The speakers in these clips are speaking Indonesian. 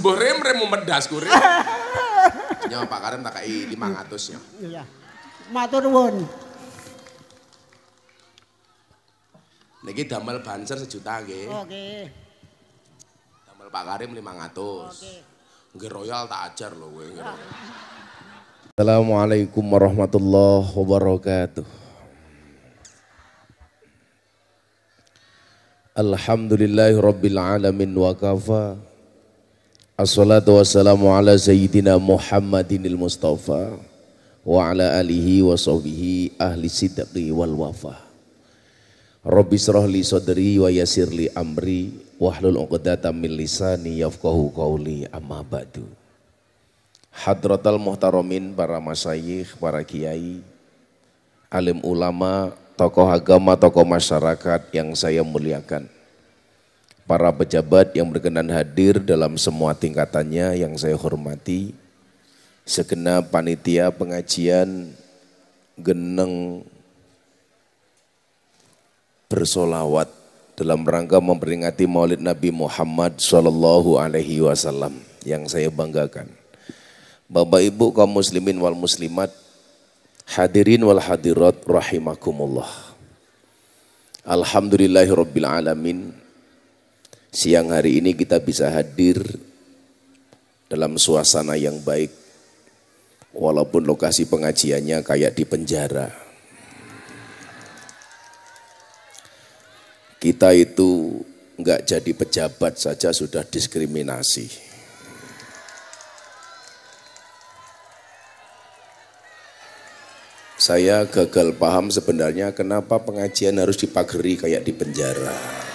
Mbok rem-rem medas kure. Nyo Pak Karim tak lima ratus ya. Iya. Matur nuwun. Niki damel banser sejuta ge. Oke. Damel Pak Karim ratus. Oke. Okay. royal tak ajar loh gue. Assalamualaikum warahmatullahi wabarakatuh. Alhamdulillahi alamin wa kafah. Assalatu wassalamu ala sayyidina Muhammadinil Mustafa wa ala alihi wa sahbihi ahli sidqi wal wafa. Rabbi israh li sadri wa yassir li amri wahlul uqdatam min lisani yafqahu qawli amma ba'du. Hadratal muhtaramin para masayikh, para kiai, alim ulama, tokoh agama, tokoh masyarakat yang saya muliakan para pejabat yang berkenan hadir dalam semua tingkatannya yang saya hormati, segenap panitia pengajian geneng bersolawat dalam rangka memperingati Maulid Nabi Muhammad Shallallahu Alaihi Wasallam yang saya banggakan. Bapak Ibu kaum muslimin wal muslimat, hadirin wal hadirat rahimakumullah. Alhamdulillahirrabbilalamin. alamin siang hari ini kita bisa hadir dalam suasana yang baik walaupun lokasi pengajiannya kayak di penjara. Kita itu nggak jadi pejabat saja sudah diskriminasi. Saya gagal paham sebenarnya kenapa pengajian harus dipagari kayak di penjara.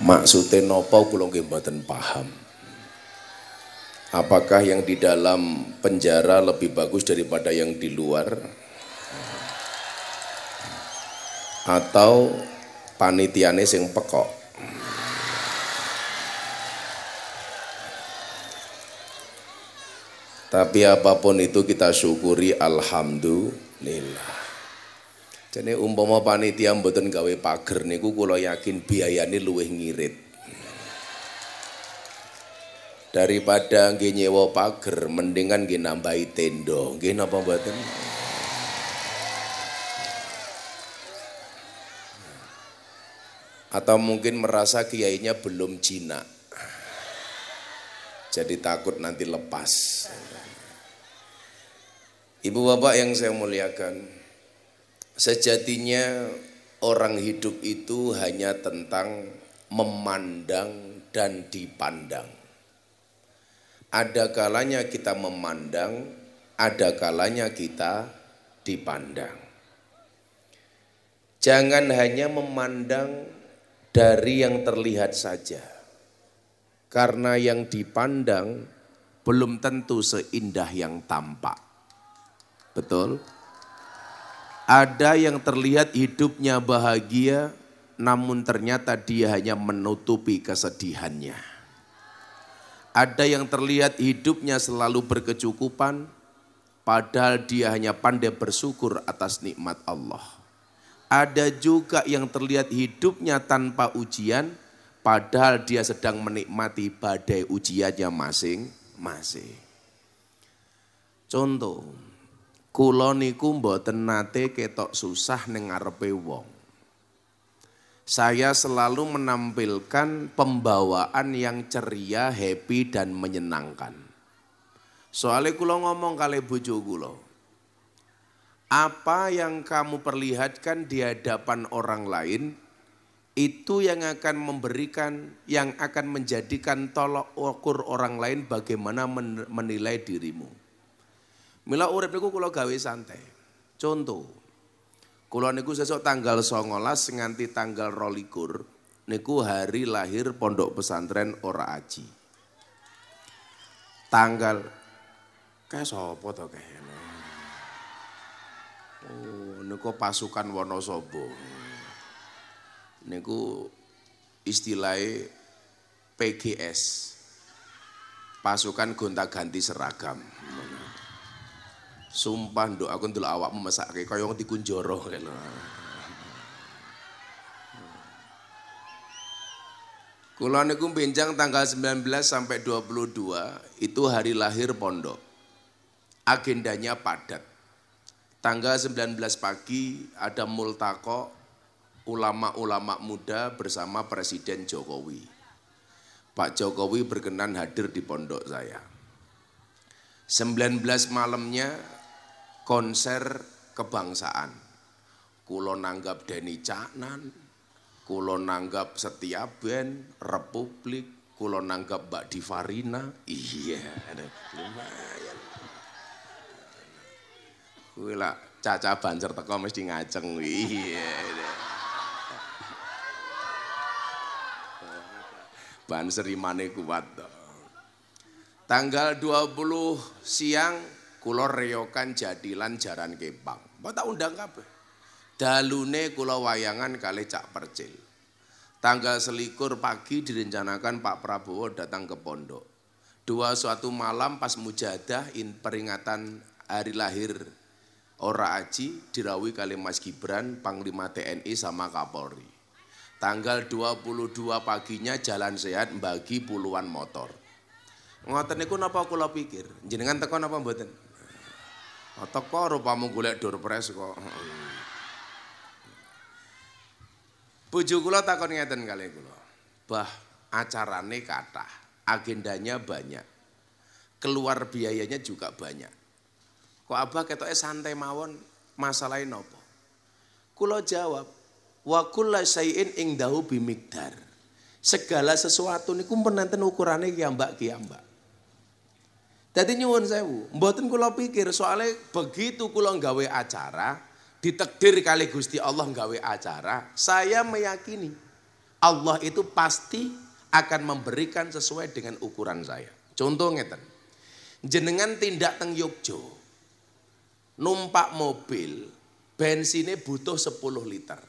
Maksudnya nopo kula nggih paham. Apakah yang di dalam penjara lebih bagus daripada yang di luar? Atau panitiane sing pekok? Tapi apapun itu kita syukuri alhamdulillah. Jadi umpama panitia mboten gawe pager niku kula yakin biayane luwih ngirit. Daripada nggih nyewa pager mendingan nggih nambahi tenda. Nggih napa mboten? Atau mungkin merasa kiainya belum Cina. Jadi takut nanti lepas. Ibu bapak yang saya muliakan, Sejatinya orang hidup itu hanya tentang memandang dan dipandang. Ada kalanya kita memandang, ada kalanya kita dipandang. Jangan hanya memandang dari yang terlihat saja. Karena yang dipandang belum tentu seindah yang tampak. Betul? Ada yang terlihat hidupnya bahagia, namun ternyata dia hanya menutupi kesedihannya. Ada yang terlihat hidupnya selalu berkecukupan, padahal dia hanya pandai bersyukur atas nikmat Allah. Ada juga yang terlihat hidupnya tanpa ujian, padahal dia sedang menikmati badai ujiannya masing-masing. Contoh, Kulo niku mboten nate ketok susah ning ngarepe wong. Saya selalu menampilkan pembawaan yang ceria, happy dan menyenangkan. Soalnya kula ngomong kali bojo kula. Apa yang kamu perlihatkan di hadapan orang lain itu yang akan memberikan, yang akan menjadikan tolok ukur orang lain bagaimana menilai dirimu. Mila urip niku kula gawe santai. Contoh, kula niku sesuk tanggal 19 nganti tanggal Rolikur niku hari lahir Pondok Pesantren Ora Aji. Tanggal kae sapa to kae? Oh, niku pasukan Wonosobo. Niku istilahnya PGS. Pasukan gonta-ganti seragam. Sumpah nduk aku ndelok awakmu mesake kaya ngerti dikunjoro kene. Kula niku benjang tanggal 19 sampai 22 itu hari lahir pondok. Agendanya padat. Tanggal 19 pagi ada multako ulama-ulama muda bersama Presiden Jokowi. Pak Jokowi berkenan hadir di pondok saya. 19 malamnya konser kebangsaan. Kulo nanggap Deni Caknan, kulo nanggap Setiaben, Republik, kulo nanggap Mbak Divarina. Iya, lumayan. Kuwi lah caca Banjer teko mesti ngaceng. Iya. iya. Banser imane kuat. Tanggal 20 siang kula reyokan jadilan jaran kepang. Mbok tak undang kabeh. Dalune kula wayangan kali Cak Percil. Tanggal selikur pagi direncanakan Pak Prabowo datang ke pondok. Dua suatu malam pas mujadah in peringatan hari lahir Ora Aji dirawi kali Mas Gibran Panglima TNI sama Kapolri. Tanggal 22 paginya jalan sehat bagi puluhan motor. Ngoten niku napa kula pikir? Jenengan teko napa mboten? Teko rupamu golek durpres kok. Bojo kula takon ngeten kali kula. Bah, acarane kathah, agendanya banyak. Keluar biayanya juga banyak. Kok abah ketoke santai mawon masalahin nopo? Kula jawab, wa kullu ing dahu bimikdar. Segala sesuatu niku menenten ukurane kiambak-kiambak. Jadi nyuwun sewu, mboten kula pikir soalnya begitu kula nggawe acara, ditekdir kali Gusti Allah nggawe acara, saya meyakini Allah itu pasti akan memberikan sesuai dengan ukuran saya. Contoh ngeten. Jenengan tindak teng Yogyo. Numpak mobil, bensinnya butuh 10 liter.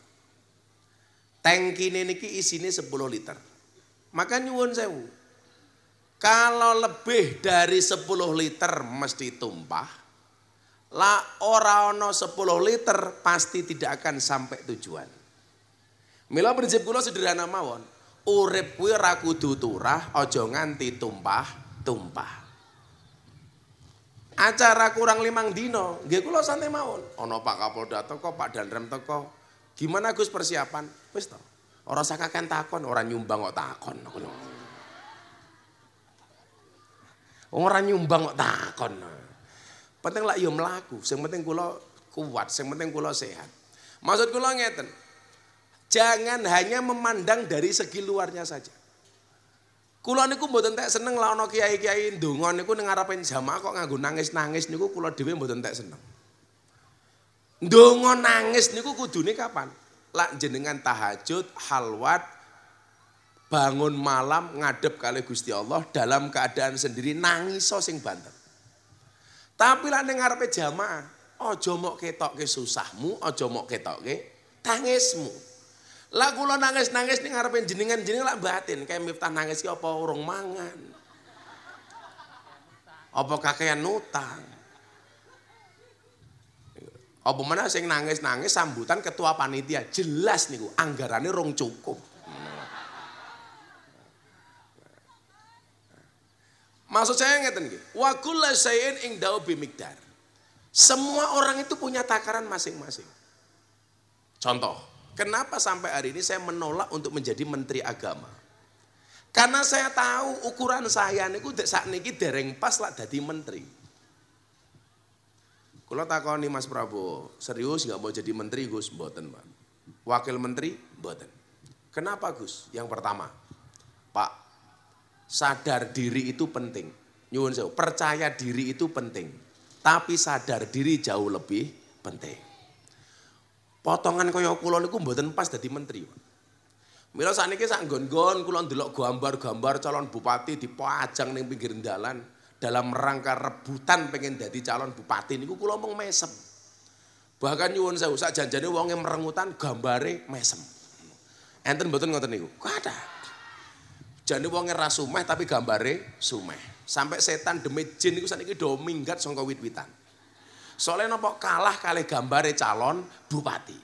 ini niki isine 10 liter. Maka nyuwun sewu, kalau lebih dari 10 liter mesti tumpah. La ora ono 10 liter pasti tidak akan sampai tujuan. Mila prinsip kula sederhana mawon. Urip kuwi ora kudu turah, aja nganti tumpah-tumpah. acara kurang limang dino nggih kula santai mawon Ono Pak Kapolda teko Pak Danrem teko gimana Gus persiapan wis to ora sakakan takon orang nyumbang kok takon ngono Orang nyumbang kok takon. Penting lah yo melaku. Yang penting kula kuat. Yang penting kula sehat. Maksud kula ngeten. Jangan hanya memandang dari segi luarnya saja. Kula niku mboten tak seneng lah ana kiai-kiai ndonga niku ning ngarepen jamaah kok nganggo nangis-nangis niku kula dhewe mboten tak seneng. Ndonga nangis niku kudune kapan? Lak jenengan tahajud, halwat, bangun malam ngadep kali Gusti Allah dalam keadaan sendiri nangis sing banter. Tapi lah ngarepe jamaah, ojo mok ke susahmu, ojo mok ke, tangismu. Lah kula nangis-nangis ning ngarepe jenengan jenengan lah batin kayak Miftah nangis ki apa urung mangan. Apa kakean nutang. Apa mana sing nangis-nangis sambutan ketua panitia jelas niku anggarannya rong cukup. Maksud saya ngeten nggih. Wa kullu ing da'u bimikdar. Semua orang itu punya takaran masing-masing. Contoh, kenapa sampai hari ini saya menolak untuk menjadi menteri agama? Karena saya tahu ukuran saya niku saat niki dereng pas lah jadi menteri. Kalau takoni Mas Prabowo, serius nggak mau jadi menteri Gus? Boten Pak. Wakil menteri? Boten. Kenapa Gus? Yang pertama, Pak sadar diri itu penting. Nyuwun sewu, percaya diri itu penting. Tapi sadar diri jauh lebih penting. Potongan kaya kula niku mboten pas jadi menteri. Mila sakniki sak nggon-nggon kula ndelok gambar-gambar calon bupati dipajang ning pinggir dalan dalam rangka rebutan pengen jadi calon bupati ini, kula mung mesem. Bahkan nyuwun sewu sak janjane wonge merengutan gambare mesem. Enten mboten ngoten niku. ada. Jadi wonge ra sumeh tapi gambare sumeh. Sampai setan demi jin saat ini do minggat wit-witan. Soalnya nopo kalah kali gambare calon bupati.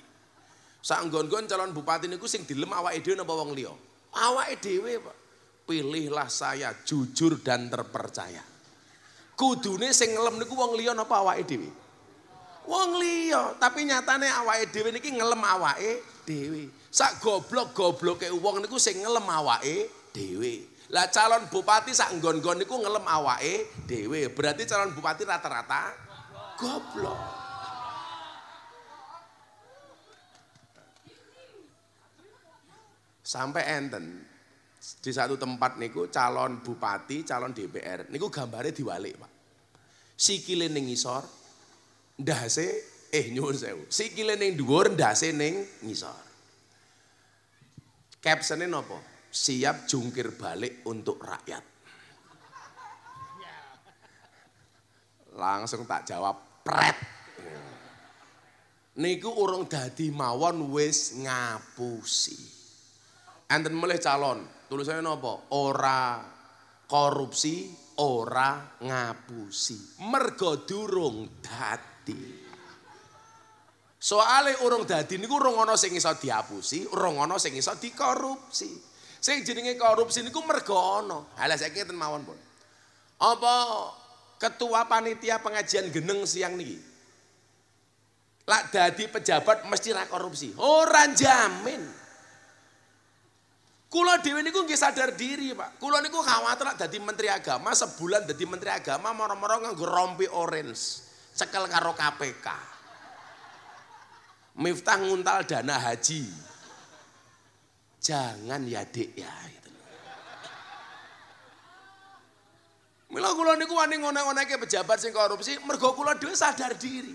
Saenggon-gon calon bupati niku sing dilem awa ide nopo wong liya? Awa ide Pak. Pilihlah saya jujur dan terpercaya. Kudune sing ngelem niku wong liya nopo awake dhewe? Wong liya, tapi nyatane awa dhewe niki ngelem awa dhewe. Sak goblok goblok ke uang niku sing ngelem awake dewe. Lah calon bupati sak nggon-nggon niku ngelem awake dewe. Berarti calon bupati rata-rata goblok. Sampai enten di satu tempat niku calon bupati, calon DPR. Niku gambarnya diwalik, Pak. Sikile ning ngisor, ndase eh nyuwun sewu. Sikile ning dhuwur, ndase ning ngisor. Captionnya nopo? siap jungkir balik untuk rakyat. Langsung tak jawab, pret. Niku urung dadi mawon wis ngapusi. Enten mulai calon, tulisannya nopo? Ora korupsi, ora ngapusi. Mergo durung dadi. Soale urung dadi niku urung ana sing iso diapusi, urung ana sing iso dikorupsi. Sing jenenge korupsi niku mergo ana. Halah saiki ten mawon, Bu. Apa ketua panitia pengajian geneng siang niki? Lak dadi pejabat mesti ra korupsi. Ora jamin. Kula dhewe niku nggih sadar diri, Pak. Kula niku khawatir lak dadi menteri agama, sebulan dadi menteri agama moro-moro nganggo rompi orange, cekel karo KPK. Miftah nguntal dana haji jangan ya dek ya gitu. Mila kula niku wani ngonek-ngoneke pejabat sing korupsi mergo kula dhewe sadar diri.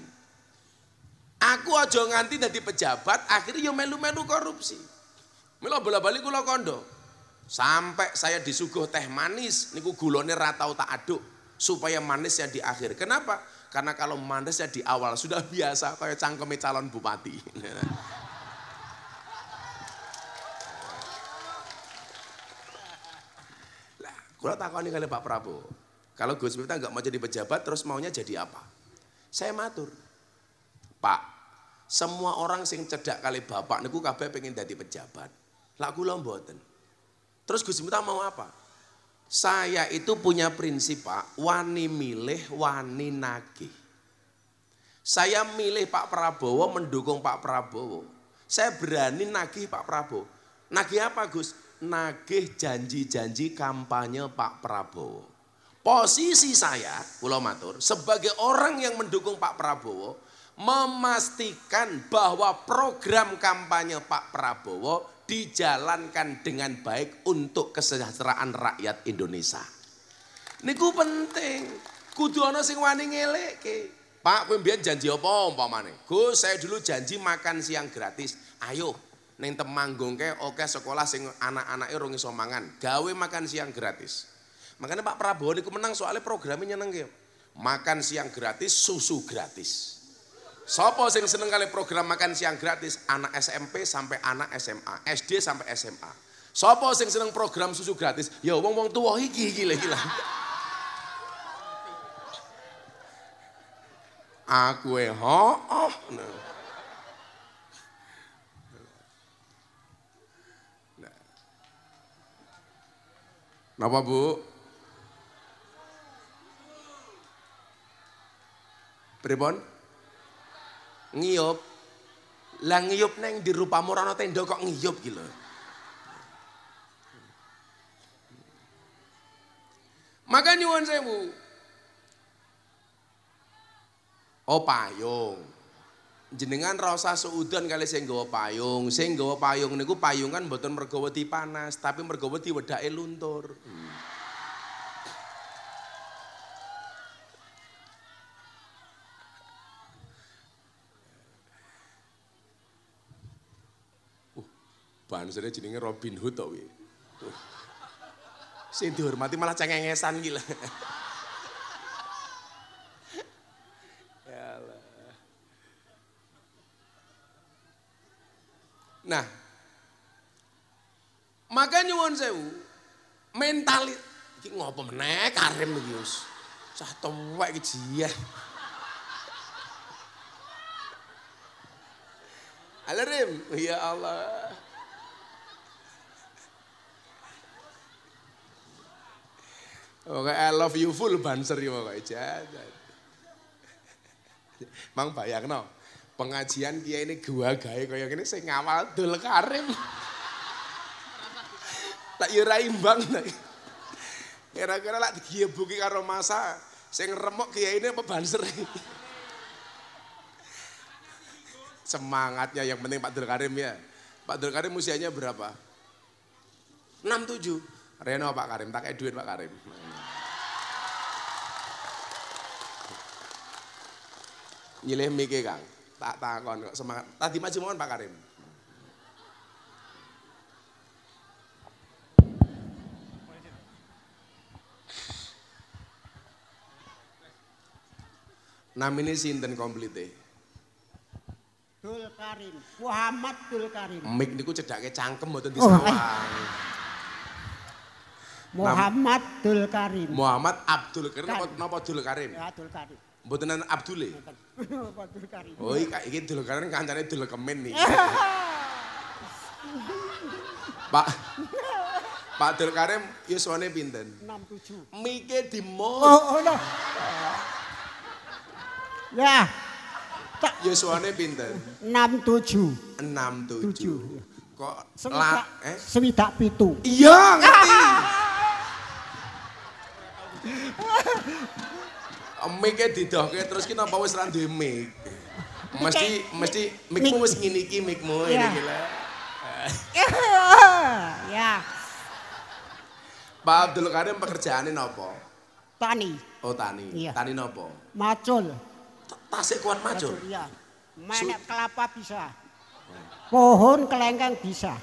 Aku aja nganti dadi pejabat akhirnya yo melu-melu korupsi. Mila bola-bali kula kondo. Sampai saya disuguh teh manis niku gulone ra tau tak aduk supaya manisnya di akhir. Kenapa? Karena kalau manisnya di awal sudah biasa kayak cangkeme calon bupati. Kalau takoni kali Pak Prabowo, kalau Gus Miftah nggak mau jadi pejabat terus maunya jadi apa? Saya matur. Pak, semua orang sing cedak kali bapak niku kabeh pengen jadi pejabat. Laku lomboten. Terus Gus Miftah mau apa? Saya itu punya prinsip Pak, wani milih, wani nagih. Saya milih Pak Prabowo, mendukung Pak Prabowo. Saya berani nagih Pak Prabowo. Nagih apa Gus? nagih janji-janji kampanye Pak Prabowo. Posisi saya, Pulau Matur, sebagai orang yang mendukung Pak Prabowo, memastikan bahwa program kampanye Pak Prabowo dijalankan dengan baik untuk kesejahteraan rakyat Indonesia. Ini Niku penting. Kudu ana sing wani ngeleke. Pak, kowe janji apa umpamane? Gus, saya dulu janji makan siang gratis. Ayo, Neng temanggung ke oke sekolah sing anak anak rong somangan Gawe makan siang gratis. Makanya Pak Prabowo niku menang soalnya programnya nyeneng ke. Makan siang gratis, susu gratis. Sopo sing seneng kali program makan siang gratis anak SMP sampai anak SMA, SD sampai SMA. Sopo sing seneng program susu gratis? Ya wong wong tua hiki iki lagi lah. Aku eh ho, oh, nah. Napa Bu? Pripun? Ngiyup. Lah ngiyup neng di rupamu ana tenda kok ngiyup gitu. Maka nyuwun bu, Oh payung jenengan rasa seudon kali sing payung. Sing payung niku payungan mboten mergo wedi panas, tapi mergo wedi wedake luntur. Hmm. Uh, jenengan jenenge Robin Hood to kuwi. Uh. Sing dihormati malah cengengesan gila. Nah, maka nyuwun sewu mental iki ngopo meneh karim iki wis. Cah tuwek iki jiah. Alarim, oh, ya Allah. Oke, I love you full banser ya pokoke jajan. Mang bayangno pengajian dia ini gua gaya kaya gini saya ngawal dul karim tak ira imbang tak kira-kira lah dia buki karo masa saya ngeremok kiai ini apa banser semangatnya yang penting Pak Dul Karim ya Pak Dul Karim usianya berapa 67 Reno Pak Karim tak kayak duit Pak Karim Nyileh mikir Kang tak takon kok semangat. Tadi maju mohon Pak Karim. sih sinten komplite? Dul Karim. Muhammad Dul Karim. Mik niku cedake cangkem mboten oh, disawang. Iya. Muhammad Dul Karim. Muhammad Abdul Karim napa Dul Karim? Ya Dul Karim. Mbotenan Abdule. Abdul Karim. Oh iki iki dulu karena kancane dulu kemen nih. Pak Pak Dul Karim yuswane pinten? 67. Mike di mall. Oh, oh no. Ya. Tak yuswane pinten? 67. 67. Ya. Kok la eh swidak pitu. Iya, ngerti. mic-e didohke terus ki napa wis ra duwe mic. Mesti mesti mic-mu wis ngene iki mic-mu ngene Ya. Pak Abdul Karim pekerjaane napa? Tani. Oh tani. Tani napa? Macul. Tasik kuat macul. Iya. kelapa bisa. Pohon kelengkang bisa.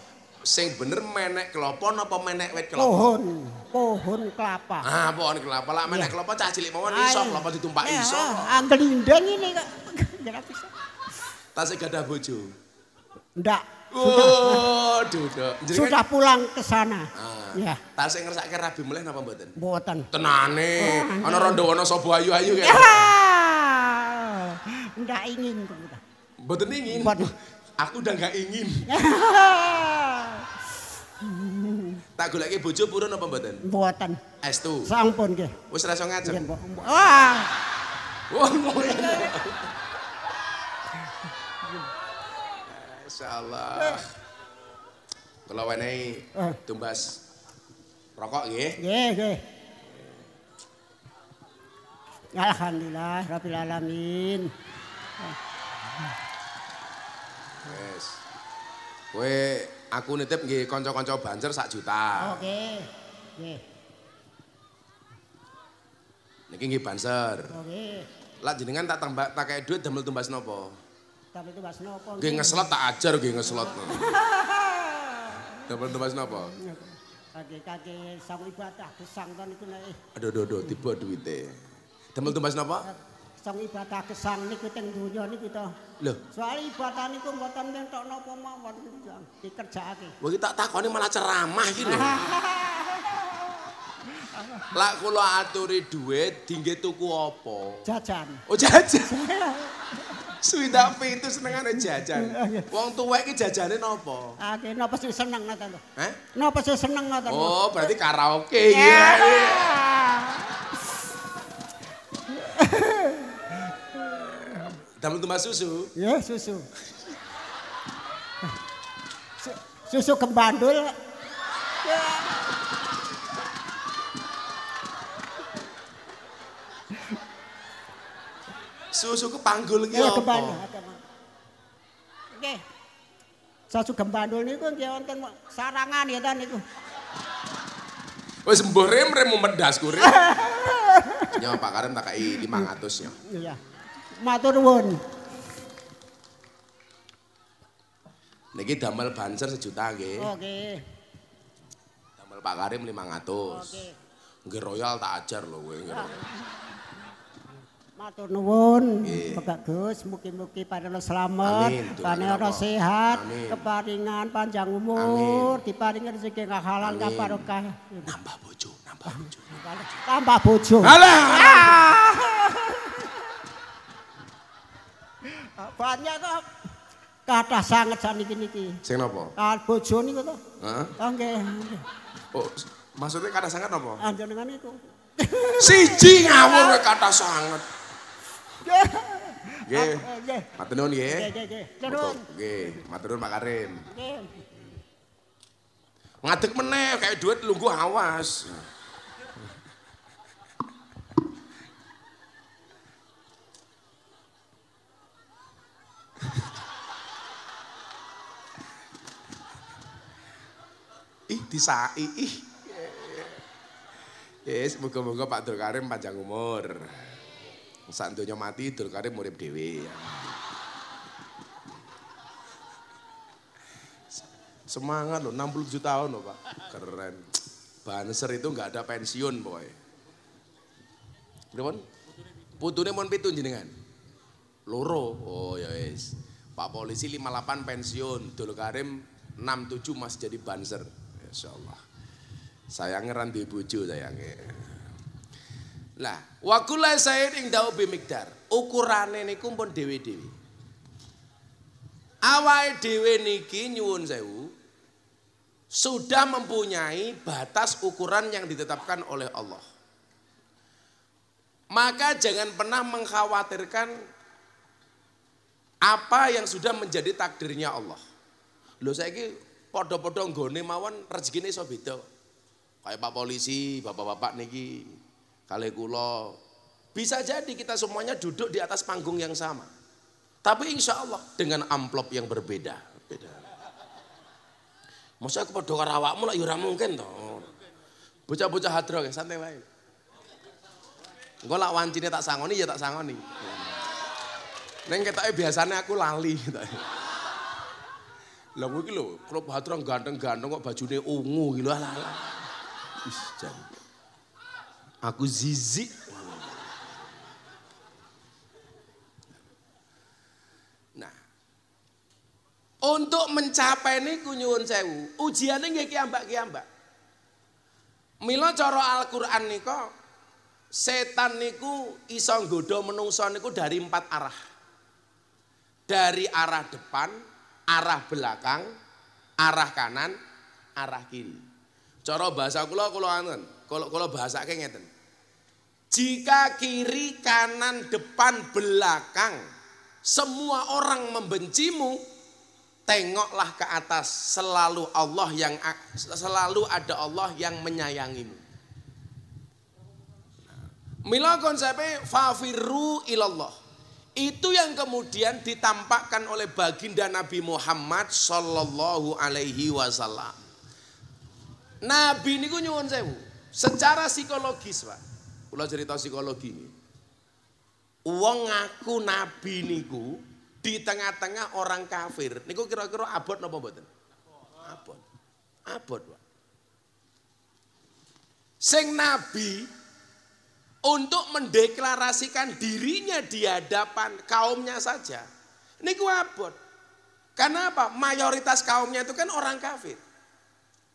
sing bener menek kelapa napa menek wit kelapa? Pohon, pohon kelapa. Ah, pohon kelapa. Lah menek ya. kelapa cah cilik mawon iso kelapa ditumpak ya, iso. Anggen ndeng ini kok. Tasik gadah bojo. Ndak. Oh, duduk. Sudah pulang ke sana. Ah. Ya. Tasik ngrasake rabi meleh napa buatan. Mboten. Tenane. Oh, ana rondowono sobu ayu-ayu kaya. Enggak ya. ingin kok. Mboten ingin. Mboten. Aku udah gak ingin. tak lagi bojo purun apa mboten? Mboten. Estu. Sampun nggih. Wis rasa ngajeng. Nggih, Mbok. Wah. Wah, Insyaallah. Ya. Kalau wenehi eh. tumbas rokok nggih. Nggih, nggih. Alhamdulillah rabbil alamin. Yes. Kowe aku nitip nggih konco-konco banser sak juta. Oke. Okay. Nggih. Niki nggih banser. Oke. Okay. Lah jenengan tak tambah tak kayak duit damel tumbas nopo? Damel tumbas nopo. Nggih ngeslot tak ajar nggih ngeslot. damel tumbas nopo. Kaki-kaki sang ibadah gesang kon itu naik. Aduh aduh aduh tiba duite. Damel tumbas nopo sang ibadah kesang niku teng donya niku to. Lho. Soale ibadah niku mboten mentok napa mawon dikerjakake. Wah iki tak takoni malah ceramah iki lho. Lah kula aturi dhuwit dingge tuku apa? Jajan. Oh jajan. Suwindak pintu senengane jajan. Iya, iya. Wong tuwek iki jajane napa? Ah, napa sih seneng ngoten lho. nopo Napa sih seneng ngoten? Oh, berarti karaoke. Iya. Yeah. Yeah. Dalam tumbak susu? Ya susu. susu kembandul. Ya. Susu ke ki ya, apa? Oke. Susu gembandul kan dia wonten sarangan ya dan itu. Oh mbok rem rem medas kuwi. Nyawa Pak Karim tak kai 500 ya. Iya. Matur nuwun. Niki damel banser sejuta nggih. Oh nggih. Damel Pak Karim 500. Oh nggih. Nggih royal tak ajar lho kowe nggih. Matur nuwun, Mbak Gus, mugi-mugi paringa slamet, paringa sehat, keparingan panjang umur, diparingi rezeki kang halal kang barokah. Nambah bojo, nambah bojo. Nambah bojo. Alah. Ah! Ah, banyak kok. Kata sangat sani gini ki. Sing nopo? Ah, bojo nih kok. Ah, oke. Oh, maksudnya kata sangat nopo? Anjir ah, dengan itu. Siji ngawur kata sangat. Oke, oke, oke, oke, oke, oke, oke, Pak Karim. Ngadek meneh kayak duit lu gua awas. Okay. di Sai. Yes, moga-moga Pak Dul Karim panjang umur. Sak donya mati Dul Karim murid dhewe. Semangat loh, 67 tahun loh Pak. Keren. Banser itu nggak ada pensiun boy. Berapa? Putune mon pitu jenengan. Loro. Oh ya wis. Pak polisi 58 pensiun, Dul Karim 67 masih jadi banser. Masya Allah. ngeran di bojo sayangnya. Lah, wakulah saya ing dawuh bimikdar. Ukurane niku pun dewi-dewi. Awai dewi niki nyuwun sewu. Sudah mempunyai batas ukuran yang ditetapkan oleh Allah. Maka jangan pernah mengkhawatirkan apa yang sudah menjadi takdirnya Allah. Loh saya ini Podo-podo nggone mawon rezekine iso beda. Kayak Pak polisi, bapak-bapak niki, kali kula. Bisa jadi kita semuanya duduk di atas panggung yang sama. Tapi insya Allah dengan amplop yang berbeda. Beda. Masa aku podo awakmu lah yura ya mungkin toh. Bocah-bocah hadroh ya santai baik. Engko lah wancinya tak sangoni ya tak sangoni. Neng kita biasanya aku lali gitu. Lah kowe iki lho, klub Hatra ganteng-ganteng kok bajune ungu iki lho. Alah. Wis Aku zizi. Nah. Untuk mencapai niku nyuwun sewu, ujiane nggih ki ambak Milo coro Mila cara Al-Qur'an nika setan niku iso nggodha menungso niku dari empat arah. Dari arah depan, arah belakang, arah kanan, arah kiri. Cara bahasa kula kula anten, kula kula bahasake ngeten. Jika kiri, kanan, depan, belakang semua orang membencimu, tengoklah ke atas, selalu Allah yang selalu ada Allah yang menyayangimu. Nah, Mila konsepnya fafiru ilallah. Itu yang kemudian ditampakkan oleh baginda Nabi Muhammad Sallallahu alaihi wasallam Nabi ini nyuwun sewu Secara psikologis pak Kalau cerita psikologi ini Uang ngaku Nabi niku di tengah-tengah orang kafir. Niku kira-kira abot napa mboten? Abot. Abot, Pak. Sing nabi untuk mendeklarasikan dirinya di hadapan kaumnya saja. Ini abot. Karena apa? Mayoritas kaumnya itu kan orang kafir.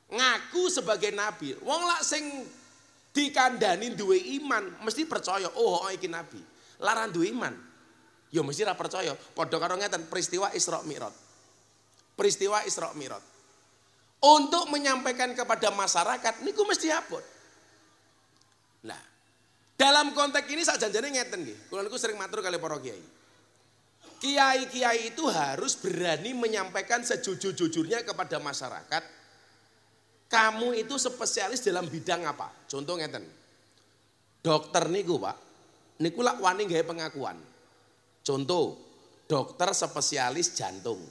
Ngaku sebagai nabi. Wong lak sing dikandani duwe iman, mesti percaya, oh, oh iki nabi. Laran duwe iman. Ya mesti ra percaya. Padha karo ngeten peristiwa Isra mirot, Peristiwa Isra mirot. Untuk menyampaikan kepada masyarakat niku mesti abot. Nah, dalam konteks ini saya janjinya ngeten nih. Kalau aku sering matur kali para kiai. Kiai-kiai itu harus berani menyampaikan sejujur-jujurnya kepada masyarakat. Kamu itu spesialis dalam bidang apa? Contoh ngeten. Dokter niku, Pak. Niku lak wani gaya pengakuan. Contoh, dokter spesialis jantung.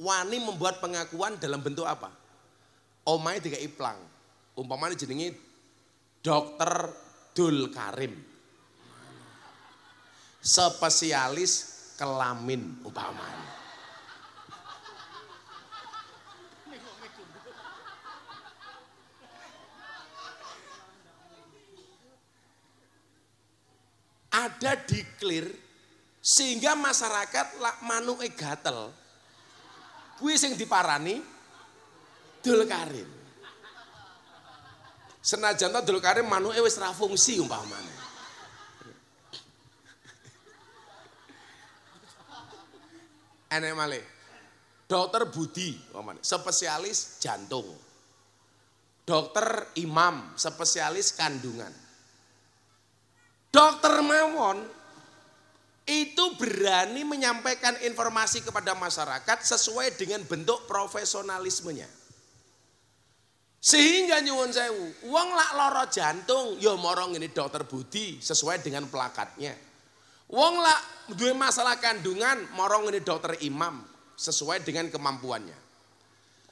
Wani membuat pengakuan dalam bentuk apa? Omai tiga iplang. Umpamanya jenengi dokter Abdul Karim. Spesialis kelamin umpamanya. Ada clear sehingga masyarakat lak manuke gatel. Kuwi sing diparani Dul Karim. Senajan ta dulu manu ewe ra fungsi umpamane. Enak malih. Dokter Budi umpamane, spesialis jantung. Dokter Imam, spesialis kandungan. Dokter mawon itu berani menyampaikan informasi kepada masyarakat sesuai dengan bentuk profesionalismenya. Sehingga nyuwun sewu, uang lak loro jantung ya morong ini dokter Budi sesuai dengan pelakatnya uang lak duwe masalah kandungan morong ini dokter Imam sesuai dengan kemampuannya.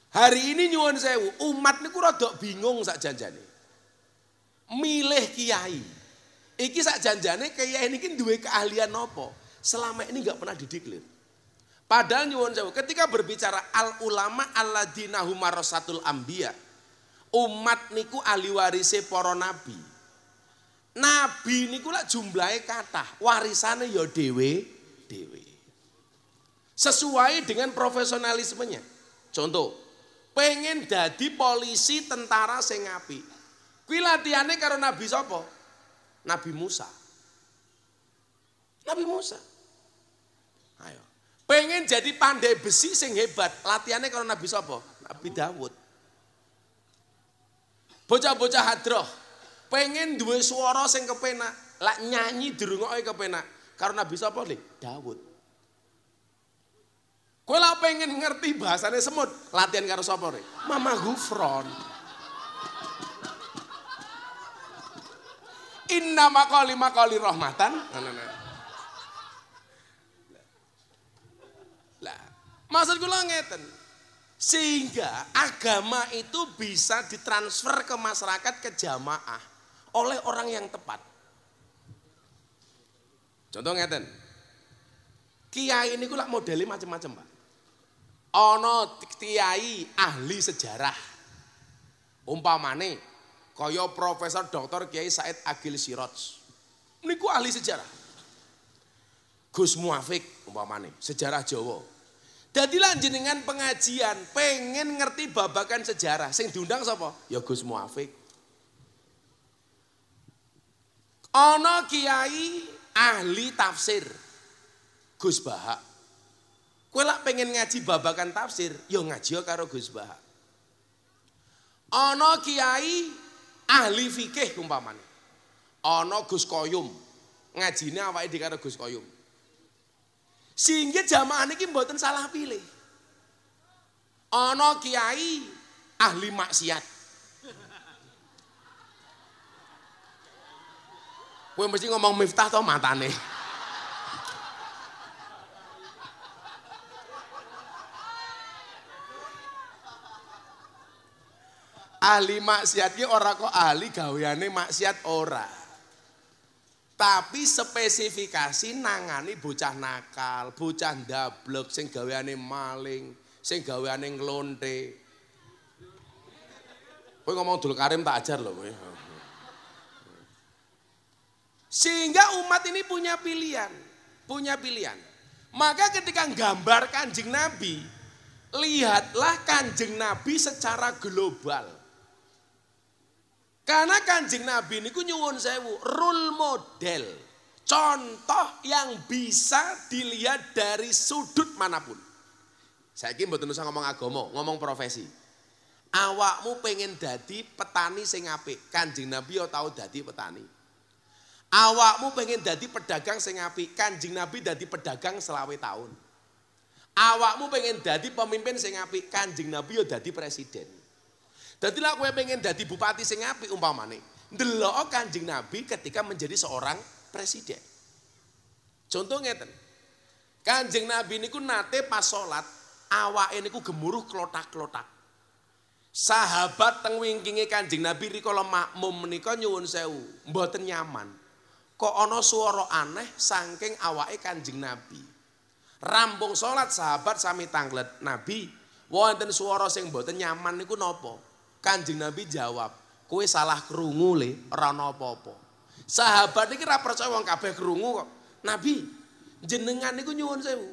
Hari ini nyuwun sewu, umat niku rada bingung sak janjane. Milih kiai. Iki sak janjane kiai niki duwe keahlian nopo Selama ini nggak pernah didiklir. Padahal nyuwun sewu, ketika berbicara al ulama alladzina humarosatul ambia umat niku ahli warise para nabi. Nabi niku lah jumlahnya kata. warisane ya dewe-dewe. Sesuai dengan profesionalismenya. Contoh, pengen jadi polisi tentara sing apik. Kuwi latihane karo nabi sapa? Nabi Musa. Nabi Musa. Ayo. Pengen jadi pandai besi sing hebat, latihannya karo Nabi sapa? Nabi Dawud. Bocah-bocah hadroh pengen dua suara sing kepenak, lak nyanyi dirungokke kepenak. karena bisa apa nih Daud. Kue lah pengen ngerti bahasanya semut, latihan karo Mama Gufron. Inna makoli makoli rahmatan. Nah, nah, nah. Lah, maksud ngeten. Sehingga agama itu bisa ditransfer ke masyarakat ke jamaah oleh orang yang tepat. Contoh ngeten. Kiai ini kula modeli macam-macam, Pak. Ono kiai ahli sejarah. Umpamane kaya Profesor Dr. Kiai Said Agil Siroj. Niku ahli sejarah. Gus Muafik umpamane, sejarah Jawa jadilah jenengan pengajian, pengen ngerti babakan sejarah. Sing diundang siapa? Ya Gus Muafik. ono kiai ahli tafsir. Gus Baha. kue lak pengen ngaji babakan tafsir, ya ngaji ya karo Gus Baha. ono kiai ahli fikih umpamane. ono Gus Koyum. ngajinya awake di karo Gus Koyum. Sehingga jamaah ini mboten salah pilih. ono kiai ahli maksiat. Gue mesti ngomong miftah atau matane. ahli maksiatnya orang kok ahli gaweane maksiat orang. Tapi spesifikasi nangani bocah nakal, bocah ndablek sing gaweane maling, sing gaweane nglonte. Kowe ngomong dulu Karim tak ajar loh kowe. Sehingga umat ini punya pilihan, punya pilihan. Maka ketika gambar Kanjeng Nabi, lihatlah Kanjeng Nabi secara global. Karena kanjeng Nabi ini nyuwun sewu, role model. Contoh yang bisa dilihat dari sudut manapun. Saya kira betul usah ngomong agomo ngomong profesi. Awakmu pengen jadi petani sing apik. Kanjeng Nabi yo ya tau jadi petani. Awakmu pengen jadi pedagang sing apik. Kanjeng Nabi jadi pedagang selawe tahun. Awakmu pengen jadi pemimpin sing apik. Kanjeng Nabi yo ya jadi presiden. Jadi lah kowe pengen jadi bupati sing umpama umpamane, Delo Kanjeng Nabi ketika menjadi seorang presiden. Contohnya ngeten. Kanjeng Nabi ini ku nate pas sholat, awa ini ku gemuruh kelotak kelotak. Sahabat teng wingkinge Kanjeng Nabi rika makmum menikah nyuwun sewu, mboten nyaman. Kok ono suara aneh saking awake Kanjeng Nabi. Rambung sholat sahabat sami tanglet Nabi, wonten suara sing mboten nyaman niku nopo. Kanjeng Nabi jawab, kue salah kerungu le, Rano Popo. Sahabat ini rapor percaya wong kabeh kerungu. kok. Nabi, jenengan niku nyuwun sewu.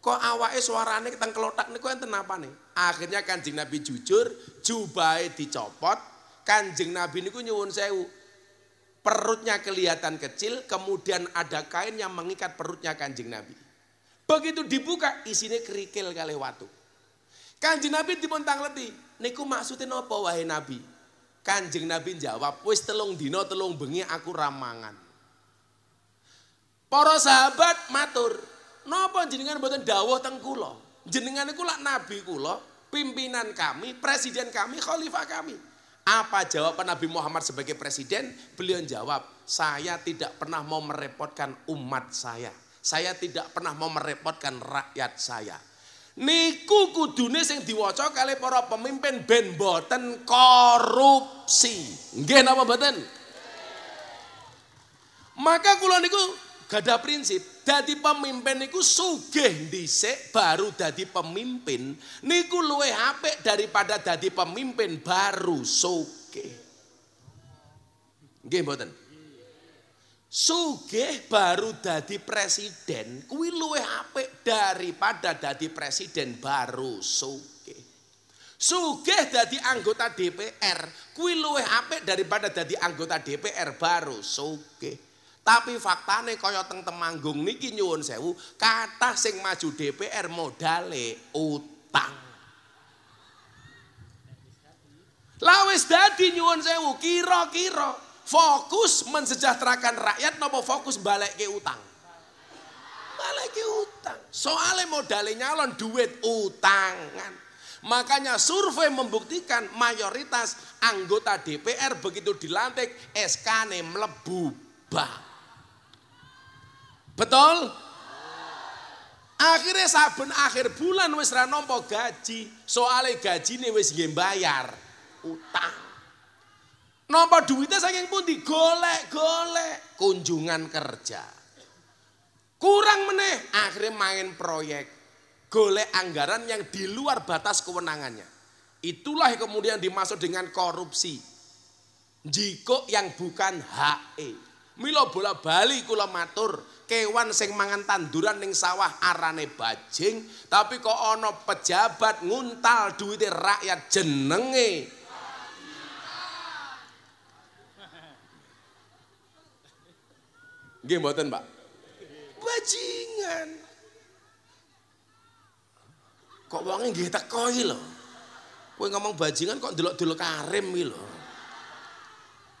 Kok awake suarane tentang kelotak niku enten nih? Akhirnya Kanjeng Nabi jujur, jubahe dicopot. Kanjeng Nabi niku nyuwun sewu. Perutnya kelihatan kecil, kemudian ada kain yang mengikat perutnya Kanjeng Nabi. Begitu dibuka, isinya kerikil kali waktu. Kanjeng Nabi dimontang lebih. Niku maksudnya nopo wahai Nabi? Kanjeng Nabi jawab, wis telung dino telung bengi aku ramangan. Para sahabat matur, nopo jenengan buatan dawuh tengkulo. Jenengan niku lak nabi kuloh. pimpinan kami, presiden kami, khalifah kami. Apa jawaban Nabi Muhammad sebagai presiden? Beliau jawab, saya tidak pernah mau merepotkan umat saya. Saya tidak pernah mau merepotkan rakyat saya. Niku kudune sing diwaca kali para pemimpin ben boten korupsi. Nggih napa boten? Maka kula niku gada prinsip. Dadi pemimpin niku sugih dhisik baru dadi pemimpin niku luwe apik daripada dadi pemimpin baru sugih. Nggih mboten? sugih baru dadi presiden kuwi luwih apik daripada dadi presiden baru sugih. Sugih dadi anggota DPR kuwi luwih apik daripada dadi anggota DPR baru sugih. Tapi faktane kaya teng Temanggung niki nyuwun sewu, kathah sing maju DPR modale utang. Lawes dadi nyuwun sewu kira-kira Fokus mensejahterakan rakyat nopo fokus balik ke utang. Balik ke utang. Soalnya modalnya nyalon duit utangan. Makanya survei membuktikan mayoritas anggota DPR begitu dilantik SK ne melebu bang Betul? Akhirnya saben akhir bulan wis ra nampa gaji, soale wis nggih bayar utang. Nampa duitnya saking pun Golek-golek kunjungan kerja. Kurang meneh, akhirnya main proyek. Golek anggaran yang di luar batas kewenangannya. Itulah yang kemudian dimaksud dengan korupsi. Jiko yang bukan HE. Milo bola bali kula matur, kewan sing mangan tanduran ning sawah arane bajing, tapi kok ono pejabat nguntal duitnya rakyat jenenge Game mboten, Pak. Bajingan. Kok wangi nggih teko iki lho. Kowe ngomong bajingan kok delok-delok karim iki lho.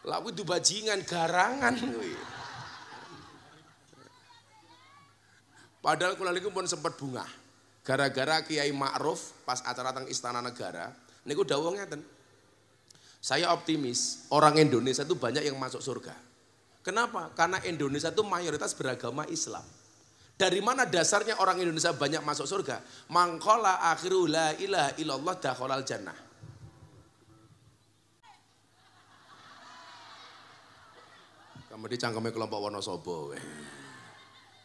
Lah kuwi bajingan garangan Padahal kula niku pun sempat bunga. Gara-gara Kiai Ma'ruf pas acara teng Istana Negara, niku dawuh ngeten. Saya optimis orang Indonesia itu banyak yang masuk surga. Kenapa? Karena Indonesia itu mayoritas beragama Islam. Dari mana dasarnya orang Indonesia banyak masuk surga? Mangkola akhiru la ilaha illallah dakhalal jannah. Kamu dicangkemi kelompok Wonosobo.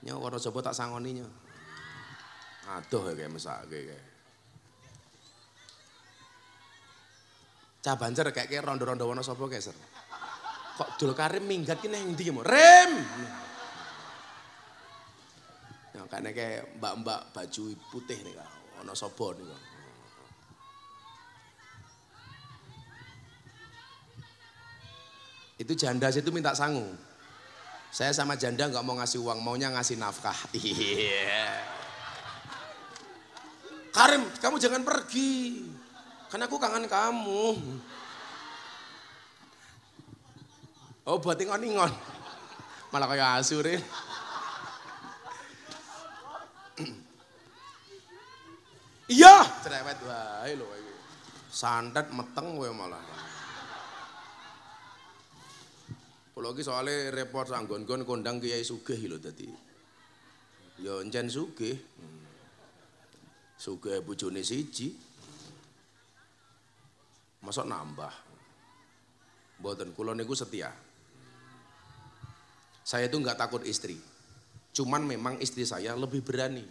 Nyo Wonosobo tak sangoninya. Aduh kayak misalnya kayak. Cabancer kayak kayak rondo-rondo Wonosobo kayak seru. Kok dulu karim minggat ini yang dia mau Rem. Nah, ya, karena kayak mbak-mbak baju putih nih kak, ono sobo nih kak. Itu janda itu minta sangu. Saya sama janda nggak mau ngasih uang, maunya ngasih nafkah. Iya. Karim, kamu jangan pergi. Karena aku kangen kamu. Oh, buat ingon-ingon. Malah kayak asure. Iya, cerewet wae lho iki. Santet meteng kowe malah. Kula iki soalé repot sanggon-gon kondang Kiai Sugih lho tadi. Ya encen sugih. Sugih bojone siji. Masuk nambah. Mboten kula niku setia. Saya itu nggak takut istri. Cuman memang istri saya lebih berani.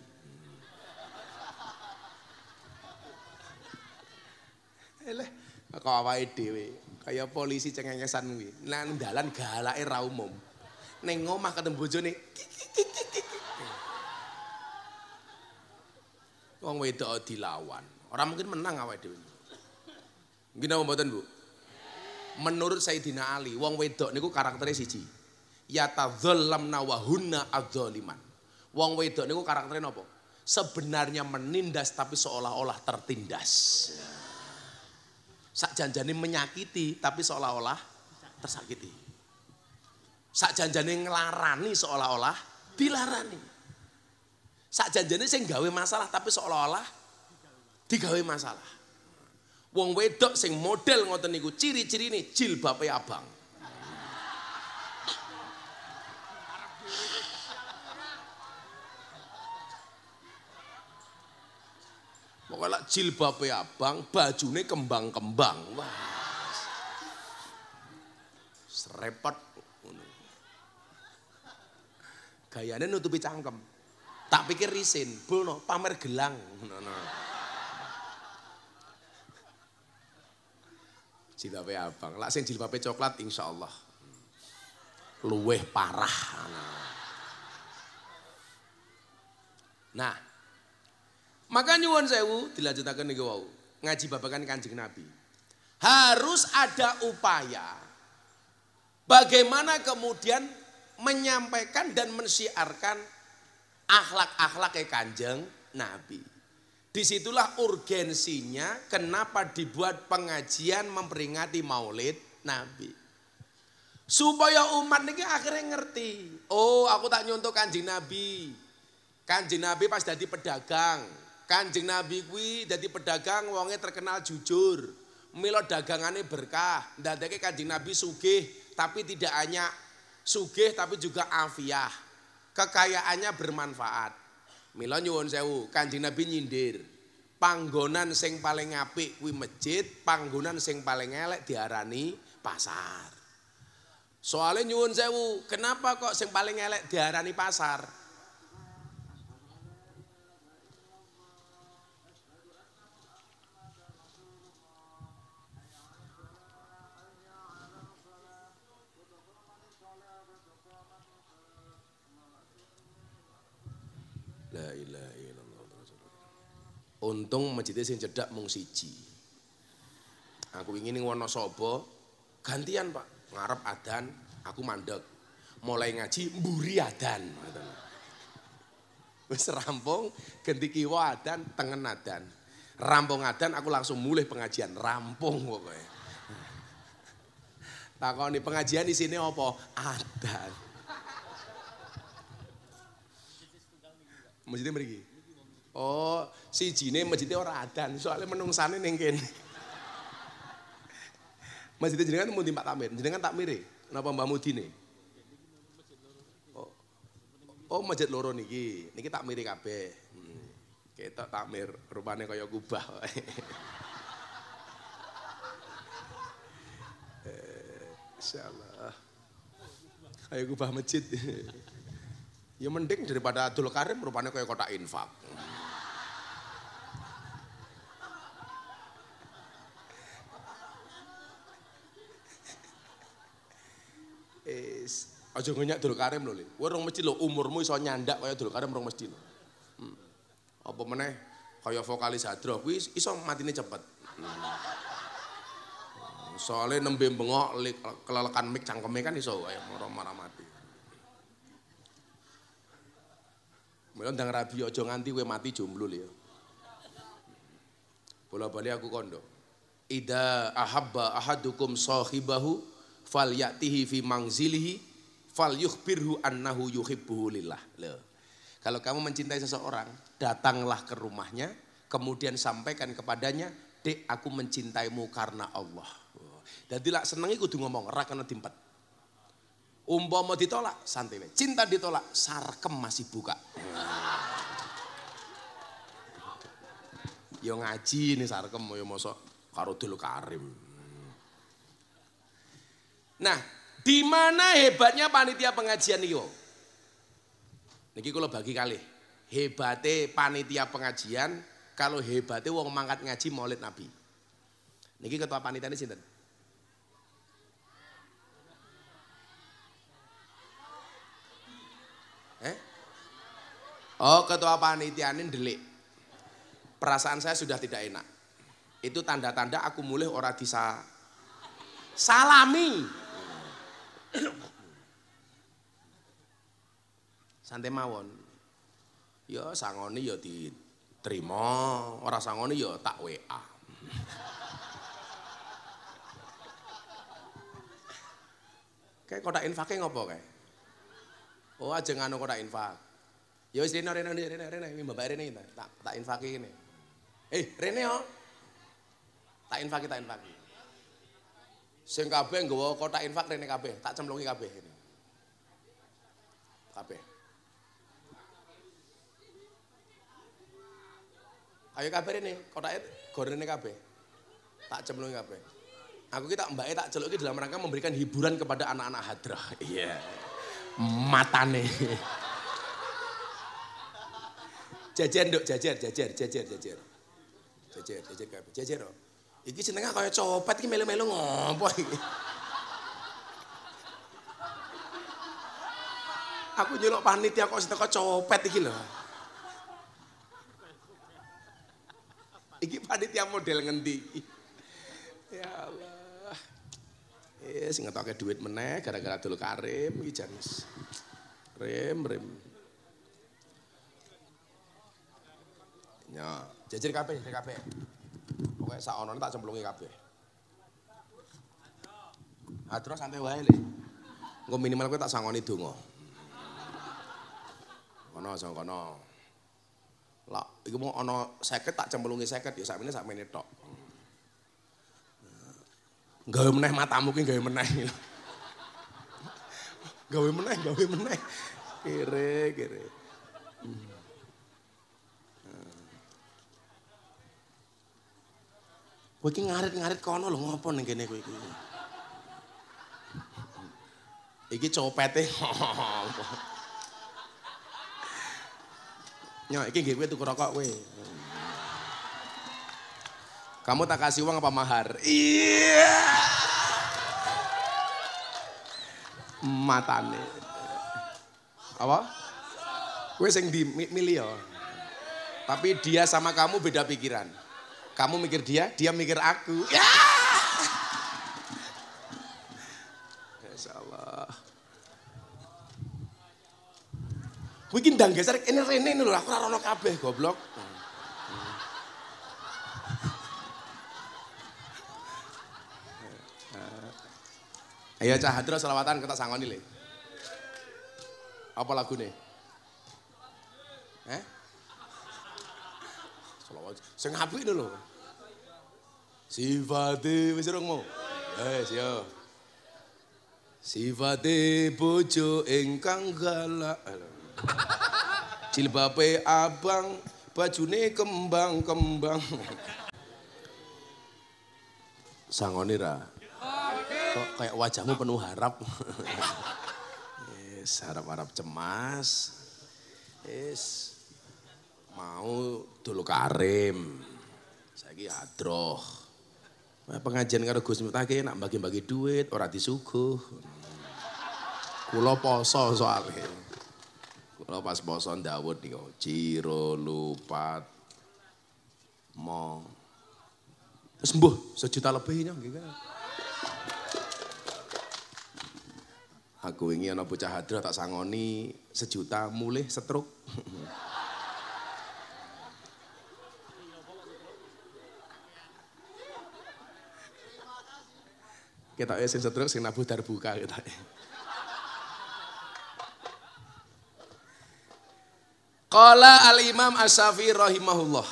Eleh, kok awal dewe, kayak polisi cengengesan gue. Nang dalan galake ra umum. neng omah ketemu nih. Wong wedok dilawan. Orang mungkin menang awal dewe. Gimana pembahasan Bu? Menurut Sayyidina Ali, wong wedok niku karakternya siji yatadzalamna wa hunna adzaliman. Wong wedok niku karaktere napa? Sebenarnya menindas tapi seolah-olah tertindas. Sak janjani menyakiti tapi seolah-olah tersakiti. Sak janjani ngelarani seolah-olah dilarani. Sak janjani sing gawe masalah tapi seolah-olah digawe masalah. Wong wedok sing model ngoten niku ciri ciri ini jilbabe abang. Pokoknya jilbabe abang, bajunya kembang-kembang. Wah. Serepet. Gayanya nutupi cangkem. Tak pikir risin, bulno pamer gelang. No, no. Jilbabe abang, lah sing jilbabe coklat insya Allah Luweh parah. Nah, nah maka nyuwun sewu dilanjutkan nih wau. Ngaji babakan Kanjeng Nabi. Harus ada upaya bagaimana kemudian menyampaikan dan mensiarkan akhlak-akhlak Kanjeng Nabi. Disitulah urgensinya kenapa dibuat pengajian memperingati maulid Nabi. Supaya umat ini akhirnya ngerti. Oh aku tak nyontok kanjeng Nabi. Kanjeng Nabi pas jadi pedagang Kanjeng Nabi kuwi jadi pedagang wonge terkenal jujur. Milo dagangannya berkah, ndadeke Kanjeng Nabi sugih tapi tidak hanya sugih tapi juga afiah. Kekayaannya bermanfaat. Milo nyuwun sewu, Kanjeng Nabi nyindir. Panggonan sing paling apik kuwi masjid, panggonan sing paling elek diarani pasar. Soalnya nyuwun sewu, kenapa kok sing paling elek diarani pasar? La ilaha illallah Untung masjidnya sing cedak mung siji. Aku ingin ning Wonosobo gantian Pak, ngarep adan, aku mandek. Mulai ngaji mburi adan. Wis rampung ganti kiwa adan, tengen adan. Rampung adan aku langsung mulai pengajian, rampung pokoknya. Takoni pengajian di sini apa? Adan. Masjidnya pergi, Oh, si sijine masjidnya orang adan, soalnya menungsane ning kene. Masjidnya jenengan mau timpak takmir, jenengan takmire. Napa Mbah Mudine? Oh, oh masjid loro niki, niki tak e kabeh. Hmm. Ketok takmir, rupane kaya kubah. eh, insyaallah. kayak gubah masjid. Ya mending daripada Abdul Karim rupanya kayak kotak infak. Eh, aja ngenyak Abdul Karim loh, Kowe mesti lo umurmu iso nyandak kayak Abdul Karim rong mesti lo. Hmm. Apa meneh kayak vokalis Hadroh wis iso ini cepet. Hmm. Soalnya nembem bengok kelelekan mik cangkeme kan iso kaya orang marah mati. Undang rabi aja nganti kowe mati jomblo ya. Bola-bali aku kondo. Ida ahabba ahadukum sahibahu falyatihi fi mangzilihi falyukhbirhu annahu yuhibbuhu lillah. Kalau kamu mencintai seseorang, datanglah ke rumahnya, kemudian sampaikan kepadanya, "Dek, aku mencintaimu karena Allah." Dan tidak senang ikut ngomong, rakana kena dimpet. Umpama ditolak, santai Cinta ditolak, sarkem masih buka. Yo ya ngaji ini sarkem yo ya mosok karo dulu karim. Nah, di mana hebatnya panitia pengajian nih yo? Niki kalau bagi kali. hebatnya panitia pengajian kalau hebatnya wong mangkat ngaji Maulid Nabi. Niki ketua panitia ini sinter. Oh ketua panitia ini delik. Perasaan saya sudah tidak enak. Itu tanda-tanda aku mulai ora bisa salami. Santai mawon. Yo sangoni yo diterima, ora sangoni yo tak WA. Kayak oh, anu infak infaknya ngopo kayak? Oh aja nganu kota infak. Ya wis Rene Rene Rene Rene Mbak Rene tak tak infaki ini. Eh Rene yo. Oh. Tak infaki tak infaki. Sing kabeh nggawa kotak infak Rene kabeh, tak cemplungi kabeh ini. Kabeh. Ayo kabeh Rene, kota gor Rene kabeh. Tak cemplungi kabeh. Aku kita mbaknya tak celuki dalam rangka memberikan hiburan kepada anak-anak hadrah. Iya. Yeah. Matane. Jajar dok jajar, jajar, jajar, jajar. Jajar, jajar kabe Jajar. Iki senengah kaya copet iki melu-melu ngompo. iki? Aku nyelok panitia kok seteko copet iki lho. Iki panitia model ngendi? Ya Allah. Eh, sing ngetoke duit meneh gara-gara dulu Karim iki rem, rem. Ya. Jejer kabeh, jejer kabeh. Pokoke sak onone tak cemplungi kabeh. Hadro santai wae le. Engko minimal kowe tak sangoni donga. Ono sang kono. Lah, iku mau ana 50 tak cemplungi 50 ya sakmene sakmene tok. Gawe meneh matamu ki gawe meneh. gawe meneh, gawe meneh. Kire, kire. Hmm. Kowe iki ngarit-ngarit kono lho ngopo ning kene kowe iki. Iki copete. Nyok, iki nggih kowe tuku rokok kowe. Kamu tak kasih uang apa mahar? Iya. Matane. Apa? Kowe sing di ya. Tapi dia sama kamu beda pikiran. Kamu mikir dia, dia mikir aku. Ya! Allah. Bikin ki geser ini rene ini lho aku ora rono kabeh goblok. Ayo cah hadro selawatan kita sangoni le. Apa lagu nih? Eh? Sing apik lho. Sifate wis rung mau. Wis eh, ya. Sifate bojo ingkang galak. Jilbabe abang, bajune kembang-kembang. Sangone ra. Kok kayak wajahmu penuh harap. yes, harap-harap cemas. Yes mau dulu karim. saya hadroh. Nah, pengajian karo Gus Miftah nak bagi-bagi duit, ora disuguh. kulo poso soalnya. kulo pas poso Dawud niku ciro lupat mau Terus mbuh sejuta lebihnya gitu. Aku ingin anak bocah hadrah tak sangoni sejuta mulih setruk. Kita ya sing setruk sing nabuh darbuka kita. Kola al-Imam As-Safi, rahimahullah.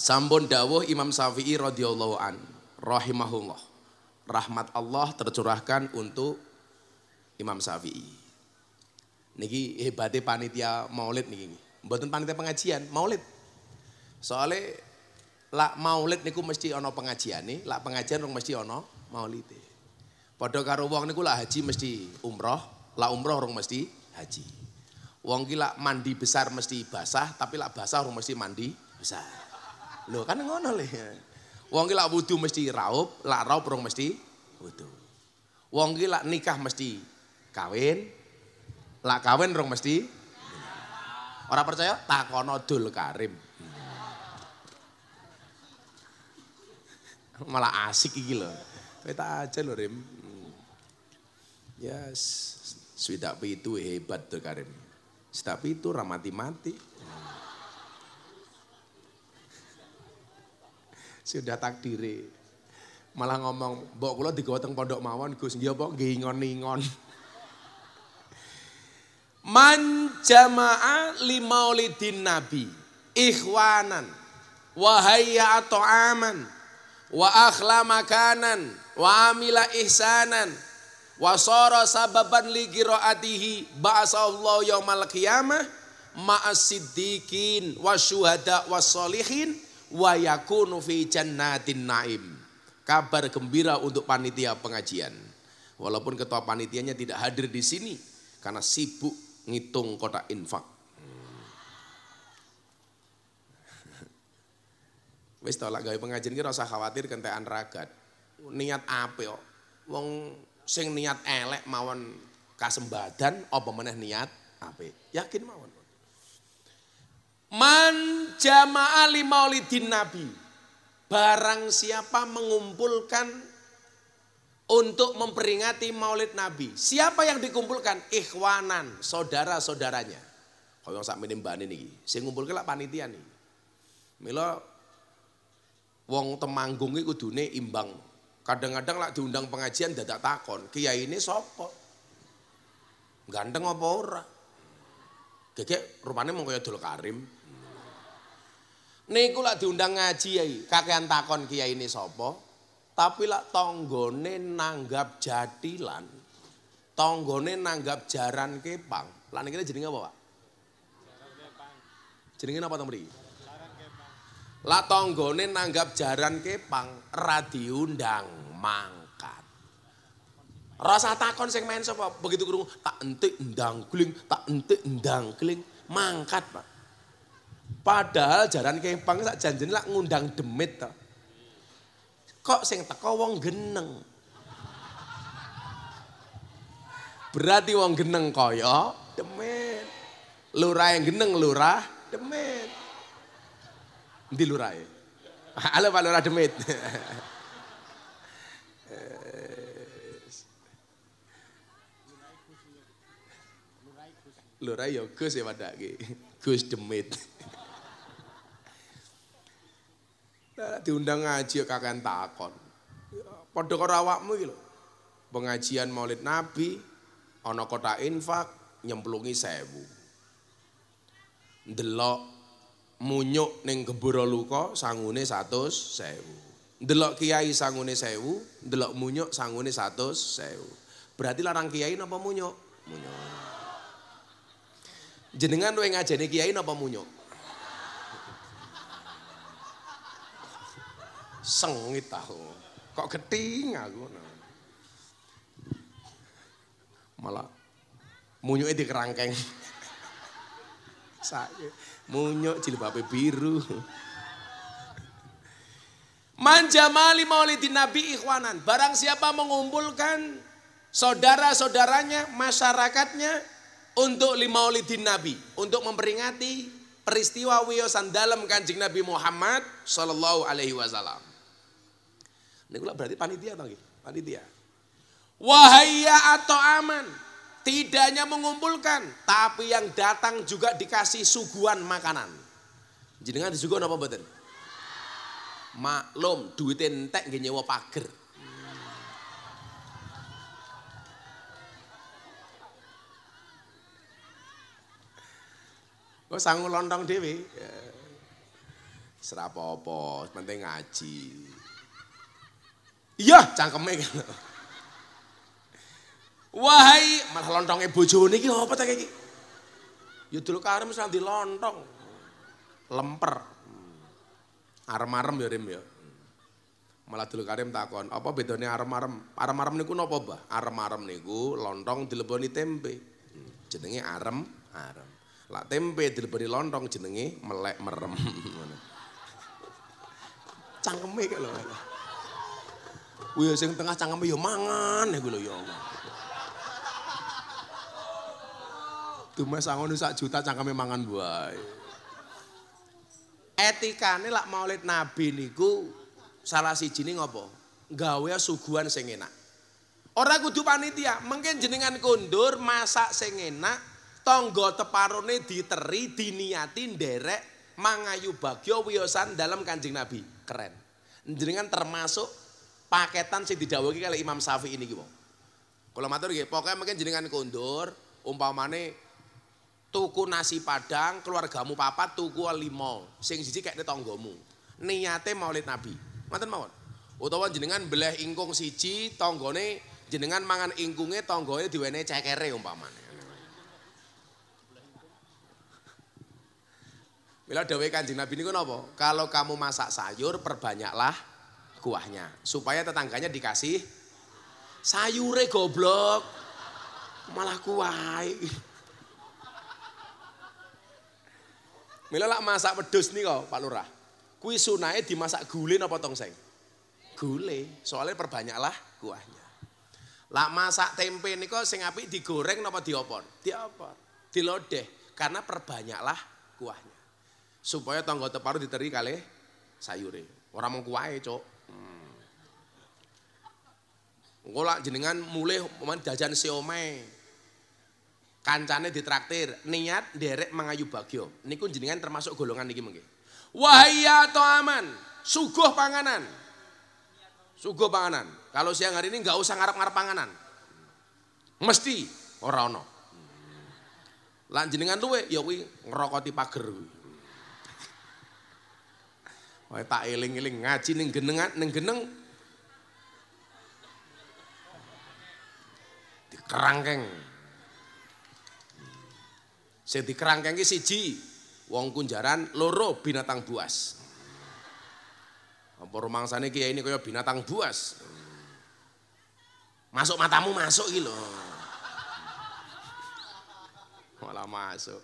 Sambon dawuh Imam Syafi'i radhiyallahu an rahimahullah. Rahmat Allah tercurahkan untuk Imam As-Safi. Niki hebatnya panitia Maulid niki. Mboten panitia pengajian, Maulid. Soalnya lak maulid niku mesti ono pengajian nih, lak pengajian rong mesti ono maulid. Padha karo wong niku lak haji mesti umroh, lak umroh rong mesti haji. Wong ki lak mandi besar mesti basah, tapi lak basah rong mesti mandi besar. Loh kan ngono le. Wong ki lak wudu mesti raup, lak raup rong mesti wudu. Wong ki lak nikah mesti kawin, lak kawin rong mesti Orang percaya takono dul karim. Malah asik iki lho. tak aja lho Rim. Hmm. Ya, yes. swidak itu hebat tuh Karim. tapi itu ramati mati. Hmm. Sudah takdir. Malah ngomong, mbok kula digawa teng pondok mawon Gus, ya apa nggih ngon-ngon. Man jama'a li maulidin nabi ikhwanan wahaya atau aman wa akhla makanan wa amila ihsanan wa sara sababan li qiraatihi ba'asallahu yaumal qiyamah ma'as siddiqin wa sholihin wa yakunu fi jannatin naim kabar gembira untuk panitia pengajian walaupun ketua panitianya tidak hadir di sini karena sibuk ngitung kotak infak Wis lak gawe pengajian ki rasa khawatir kentekan ragat. Niat apa? kok. Wong sing niat elek mawon kasembadan apa meneh niat ape. Yakin mawon. Man jama'a li maulidin nabi. Barang siapa mengumpulkan untuk memperingati maulid nabi. Siapa yang dikumpulkan? Ikhwanan, saudara-saudaranya. Kalau yang sak minim bani nih. saya ngumpulkan lah panitia nih. Milo Wong temanggung itu dunia imbang. Kadang-kadang lah diundang pengajian dadak takon, kiai ini sopo, Ganteng apa ora? Gege rupanya mau kayak Karim. Niku kulah diundang ngaji ya, kakean takon kiai ini sopo, Tapi lah tonggone nanggap jadilan, tonggone nanggap jaran kepang. Lah kita jadi apa, Pak? Jaran apa tembri lah nanggap jaran kepang ra diundang mangkat. Rasa takon sing main sapa? Begitu krungu tak entik ndang gling, tak entik ndang gling, mangkat, Pak. Padahal jaran kepang sak janjene lak ngundang demit to. Kok sing teko wong geneng. Berarti wong geneng kaya demit. Lurah yang geneng lurah demit di lurae? Halo Pak Lurah Demit. Lurah ya Gus ya Gus Demit. diundang ngaji ya kakek takon. Ya, padha karo awakmu Pengajian Maulid Nabi onokota kota infak nyemplungi sewu. Delok munyuk ning gembura luka sangune sewu, Delok kiai sangune sewu, delok munyuk sangune sewu. Berarti larang kiai napa munyuk? Munyuk. Jenengan luwe ngajeni kiai napa munyuk? Sengit tahu. Kok keting aku. Malah munyuke dikerangkeng. Sakit. Munyok jilbabnya biru. Manjamali maulidin nabi ikhwanan. Barang siapa mengumpulkan saudara-saudaranya, masyarakatnya untuk limaulidin nabi. Untuk memperingati peristiwa wiyosan dalam kanjeng Nabi Muhammad Sallallahu Alaihi Wasallam. Ini berarti panitia bang, panitia. Wahaya atau aman, tidak hanya mengumpulkan, tapi yang datang juga dikasih suguhan makanan. Jenengan disuguhan apa betul? Maklum, duit entek nggih nyewa pager. Kok sangu lontong dewi. Ya. Serapopo, apa penting ngaji. Iya, cangkeme gitu. Wahai malah ibu Joni iki apa tak gitu. Yaudah dulu misal di lontong. Lemper. Hmm. Arem-arem ya Rim ya. Malah dulu karim takon, apa bedanya arem-arem? Arem-arem niku napa, Mbah? Arem-arem niku lontong dileboni tempe. Jenenge arem, arem. Lah tempe dileboni lontong jenenge melek merem. cangkeme kok Wih, Kuwi sing tengah cangkeme yo ya mangan iku lho ya Waduh mas sangon sak juta cangkeme mangan wae. Etikane lak Maulid Nabi niku salah si ini ngopo? Gawe suguhan sing enak. Ora kudu panitia, mungkin jenengan kondur masak sing enak, tangga teparone diteri, diniati nderek mangayu bagyo wiyosan dalam Kanjeng Nabi. Keren. Jenengan termasuk paketan sing didhawuhi kali Imam safi ini wong. Kula matur nggih, pokoke mungkin jenengan kondur umpamane tuku nasi padang keluargamu papa tuku limo sing siji kayak tetanggamu niate maulid nabi ngoten mawon utawa jenengan beleh ingkung siji tanggane jenengan mangan ingkungnya tanggane diwene cekere umpama Bila dewe kanjeng Nabi ini kenapa? Kalau kamu masak sayur, perbanyaklah kuahnya. Supaya tetangganya dikasih sayure goblok. Malah kuah. Mila lak masak pedus nih kok Pak Lurah. Kui sunai dimasak gule napa seng? Gule, soalnya perbanyaklah kuahnya. Lak masak tempe nih kok sing api digoreng napa diopor? Diopor. Dilodeh karena perbanyaklah kuahnya. Supaya tonggo teparu diteri kali sayure. Orang mau kuahnya Cok. Hmm. Kau lak jenengan mulai jajan siomay, Kancane ditraktir, niat derek mengayu bagyo. Niku jenengan termasuk golongan niki wahya atau aman, suguh panganan. Suguh panganan. Kalau siang hari ini nggak usah ngarep-ngarep panganan. Mesti orang no Lan tuh ya wi ngrokoti pager kuwi. tak eling-eling ngaji neng genengan neng geneng di kerangkeng. Sing dikerangkeng ki siji, wong kunjaran loro binatang buas. Apa rumangsane kiai ini kaya binatang buas. Masuk matamu masuk iki lho. Malah masuk.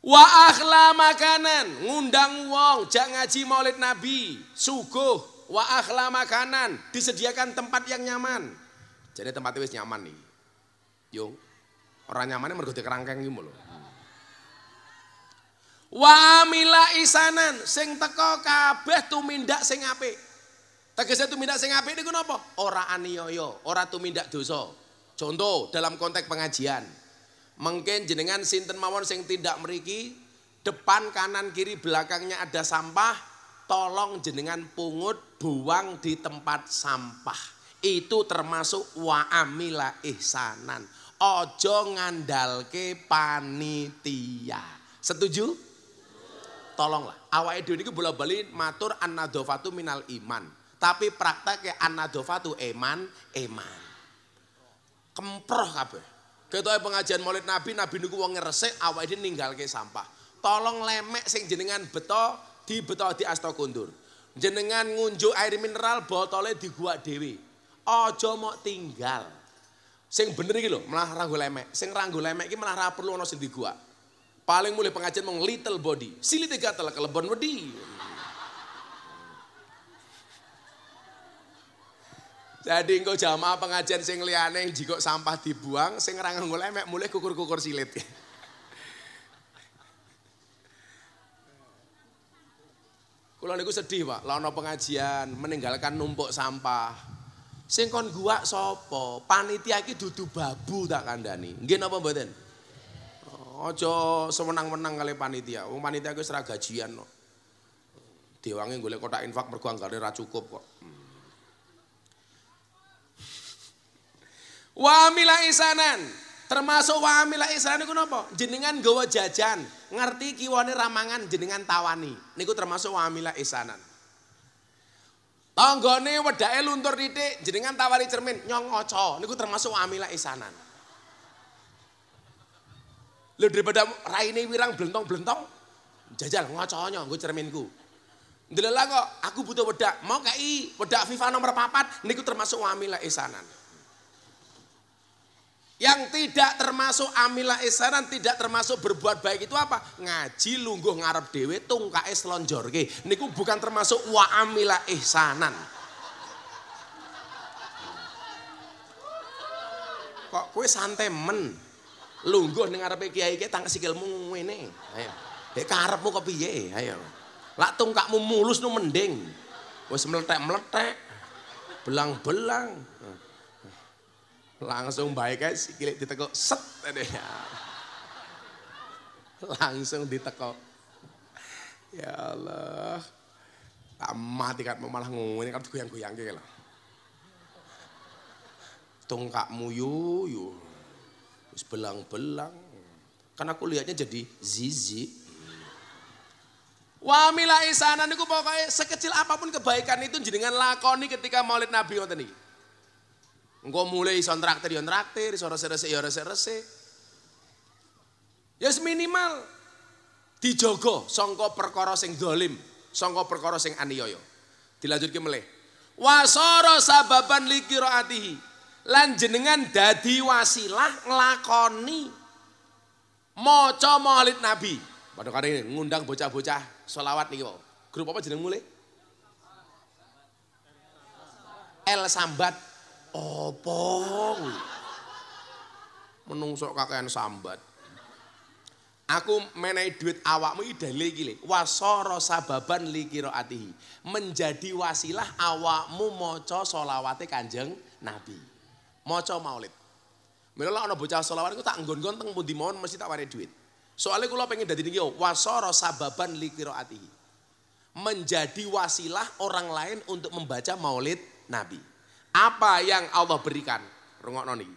Wa akhla makanan, ngundang wong, jak ngaji Maulid Nabi, suguh wa akhla makanan, disediakan tempat yang nyaman. Jadi tempatnya wis nyaman nih. Yo, orang nyamannya mergo dikerangkeng iki lho. Wa amila isanan sing teko kabeh tumindak sing apik. Tegese tumindak sing apik niku napa? Ora aniyaya, ora tumindak dosa. Contoh dalam konteks pengajian. Mungkin jenengan sinten mawon sing tindak meriki, depan kanan kiri belakangnya ada sampah, tolong jenengan pungut buang di tempat sampah. Itu termasuk wa amila ihsanan. Ojo ngandalke panitia. Setuju? tolonglah. Awake itu ini bola beli matur anadovatu minal iman. Tapi prakteknya anadovatu eman iman. Kemproh kabeh. ketua pengajian Maulid Nabi, Nabi niku wong awal ini ninggal ke sampah. Tolong lemek sing jenengan beto di beto di asto kundur. Jenengan ngunjuk air mineral botolnya di gua dewi. Ojo mau tinggal. Sing bener gitu malah ragu lemek. Sing ragu lemek ini malah perlu nasi di gua Paling mulai pengajian mau little body. Sili telah kelebon wedi. Jadi engkau jamaah pengajian sing yang jika sampah dibuang, sing ra nganggo lemek mulai kukur-kukur silit. Kalau niku sedih, Pak. lono pengajian meninggalkan numpuk sampah. Sing kon gua sopo Panitia ki dudu babu tak kandhani. Nggih napa mboten? Ojo sewenang-wenang kali panitia. Wong panitia kuwi ora gajian no. Dewange golek kotak infak mergo anggare ora cukup kok. Hmm. Wa amila isanan. Termasuk wa amila isanan niku napa? Jenengan gawa jajan, ngerti kiwane ramangan jenengan tawani. Niku termasuk wa amila isanan. Tanggane wedake luntur titik jenengan tawani cermin nyong oco. niku termasuk wa amila isanan. Lu daripada raine wirang belentong-belentong, jajal ngoconya gue cerminku. Dilelah kok aku butuh wedak, mau kai wedak FIFA nomor papat, niku termasuk wamila isanan. Yang tidak termasuk amila isanan, tidak termasuk berbuat baik itu apa? Ngaji lungguh ngarep dewe tungkae Ini Niku bukan termasuk wa amila ihsanan. Kok kue santai men? lungguh ning arepe kiai ki tang sikilmu ngene. Ayo. Dek karepmu piye? Ayo. Lak tungkakmu mulus nu mending. Wis meletek-meletek. Belang-belang. Langsung baik ae sikile ditekuk set. Langsung ditekuk. Ya Allah. Tak mati kan malah ngene kan goyang-goyang ki lho. Tungkakmu yuyu. yu belang-belang. Karena aku lihatnya jadi zizi. Wa mila isanan niku pokoknya sekecil apapun kebaikan itu jenengan lakoni ketika Maulid Nabi ngoten niki. Engko mulai iso traktir yo ya traktir, iso rese-rese yo rese-rese. Ya minimal dijogo sangka perkara sing dolim, sangka perkara sing aniyaya. Dilanjutke meleh. Wasara sababan likiraatihi lan jenengan dadi wasilah nglakoni maca maulid nabi padha kare ngundang bocah-bocah selawat niki grup apa jeneng mulai El Sambat opong menungsok kakean sambat Aku menaik duit awakmu ini dalil gile. Wasoro sababan li atihi. Menjadi wasilah awakmu moco solawate kanjeng Nabi maca maulid. Mila lah ana bocah selawat iku tak nggon-nggon teng pundi mawon mesti tak warai duit. Soalnya kula pengen dadi niki wasara sababan ati Menjadi wasilah orang lain untuk membaca maulid Nabi. Apa yang Allah berikan? Rungokno niki.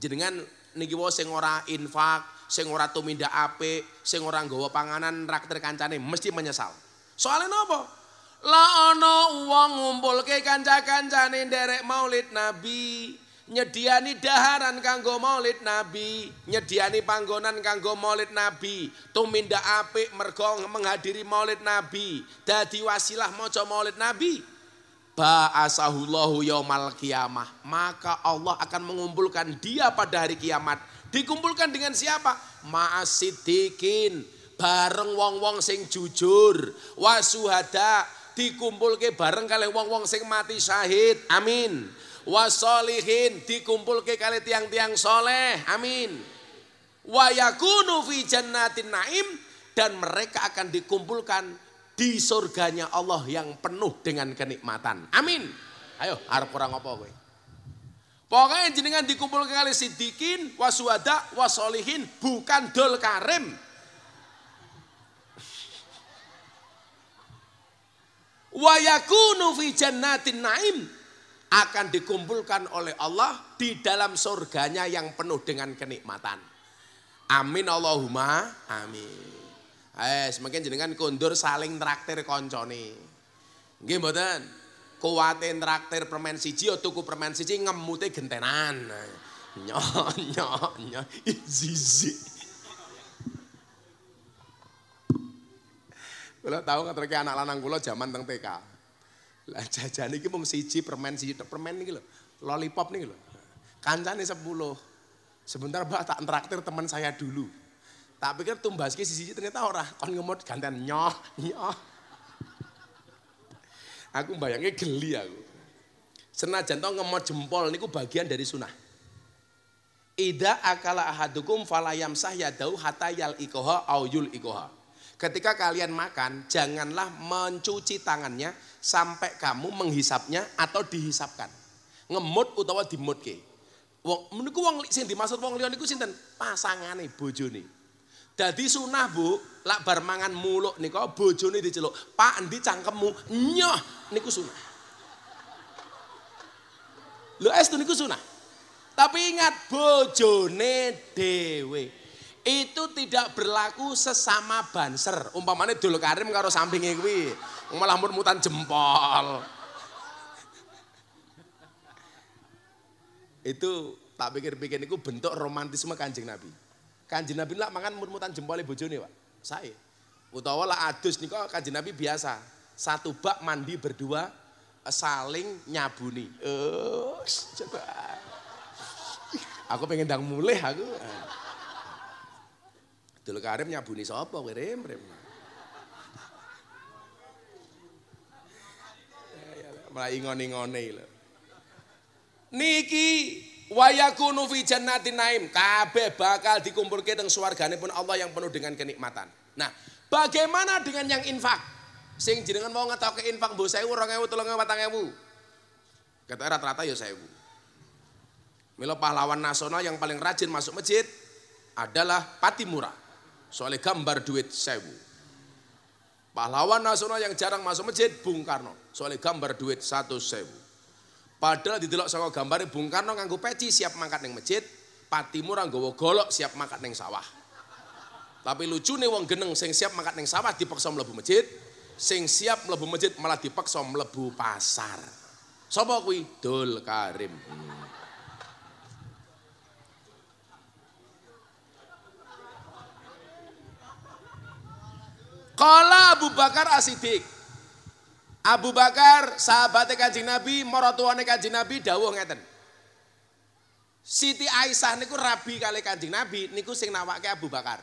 Jenengan niki wae sing ora infak, sing ora tumindak apik, sing ora nggawa panganan raktir kancane mesti menyesal. Soalnya nopo? La uang ngumpul ngumpulke kanca-kancane nderek Maulid Nabi nyediani daharan kanggo maulid nabi nyediani panggonan kanggo maulid nabi tuminda apik mergong menghadiri maulid nabi dadi wasilah moco maulid nabi ba'asahullahu yaumal kiamah maka Allah akan mengumpulkan dia pada hari kiamat dikumpulkan dengan siapa ma'asidikin bareng wong-wong sing jujur wasuhada dikumpulke bareng kali wong-wong sing mati syahid amin wasolihin ke kali tiang-tiang soleh amin wayakunu fi jannatin naim dan mereka akan dikumpulkan di surganya Allah yang penuh dengan kenikmatan amin ayo harap kurang apa gue Pokoknya jenengan dikumpulkan kali sidikin, waswada, wasolihin, bukan dol karim. Wayakunu fi jannatin naim akan dikumpulkan oleh Allah di dalam surganya yang penuh dengan kenikmatan. Amin Allahumma amin. Eh, semakin jenengan kondur saling traktir koncone. Nggih mboten? Kuwate traktir permen siji ya tuku permen siji ngemute gentenan. Nyok nyok nyok zizi. Kula tahu ketika anak lanang kula zaman teng TK. Lah jajan iki mung siji permen siji permen niki lho. Lollipop niki lho. Kancane 10. Sebentar Mbak tak traktir teman saya dulu. Tak pikir tumbas ki siji ternyata ora kon ngemot gantian nyoh nyoh. Aku bayangnya geli aku. Senajan tau ngemot jempol niku bagian dari sunnah. Ida akala ahadukum falayam sah yadau hatayal ikoha au yul ikoha. Ketika kalian makan, janganlah mencuci tangannya sampai kamu menghisapnya atau dihisapkan. Ngemut utawa dimutke. Wong meniku wong sing dimaksud wong liya niku sinten? Pasangane bojone. Dadi sunah, Bu, lak bar mangan muluk nika bojone diceluk. Pak endi cangkemmu? Nyoh niku sunah. Lho es niku sunah. Tapi ingat bojone dhewe itu tidak berlaku sesama banser. umpamanya dulu karim karo sampingnya kuwi, malah murmutan jempol. itu tak pikir-pikir itu bentuk romantisme kanjeng Nabi. Kanjeng Nabi lah mangan murmutan ibu e joni Pak. Saya. Utawa lah adus nih kok kanjeng Nabi biasa. Satu bak mandi berdua eh, saling nyabuni. Eh, coba. Aku pengen dang mulih aku. Dulu Karim nyabuni sopo kowe Rim? rem. Malah ingon-ingone lho. Niki wayakunu fi jannati naim kabeh bakal dikumpulke teng swargane pun Allah yang penuh dengan kenikmatan. Nah, bagaimana dengan yang infak? Sing jenengan mau ngetokke infak mbok 1000, 2000, 3000, 4000. Kata rata-rata ya 1000. Milo pahlawan nasional yang paling rajin masuk masjid adalah Patimura. Soalnya gambar duit sewu. Pahlawan nasional yang jarang masuk masjid Bung Karno. Soalnya gambar duit satu sewu. Padahal di telok sama gambar Bung Karno nganggo peci siap mangkat neng masjid. Patimu nggowo golok siap mangkat neng sawah. Tapi lucu nih wong geneng sing siap mangkat neng sawah dipaksa mlebu masjid. Sing siap mlebu masjid malah dipaksa mlebu pasar. Sopo kui? Dul Karim. Hmm. Kala Abu Bakar asidik. Abu Bakar sahabatnya kanjeng Nabi, morotuane kanjeng Nabi, dawuh ngeten. Siti Aisyah niku rabi kali kanjeng Nabi, niku sing nawake Abu Bakar.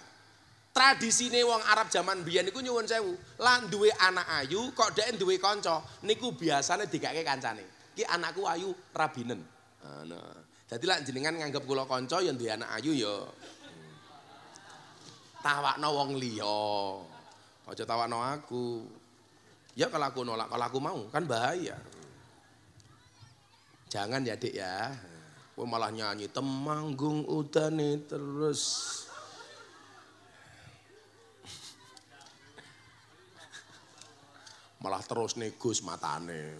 Tradisi nih wong Arab zaman biyen niku nyuwun sewu, lan duwe anak ayu kok dhek duwe kanca, niku biasane dikake kancane. Ki anakku ayu rabinen. Ana. Ah, Dadi lak jenengan nganggep kula kanca ya duwe anak ayu ya. Hmm. Tawakno wong liya. Ojo tawakno aku. Ya kalau aku nolak, kalau aku mau kan bahaya. Jangan ya dek ya. Gue malah nyanyi temanggung nih terus. malah terus negus matane.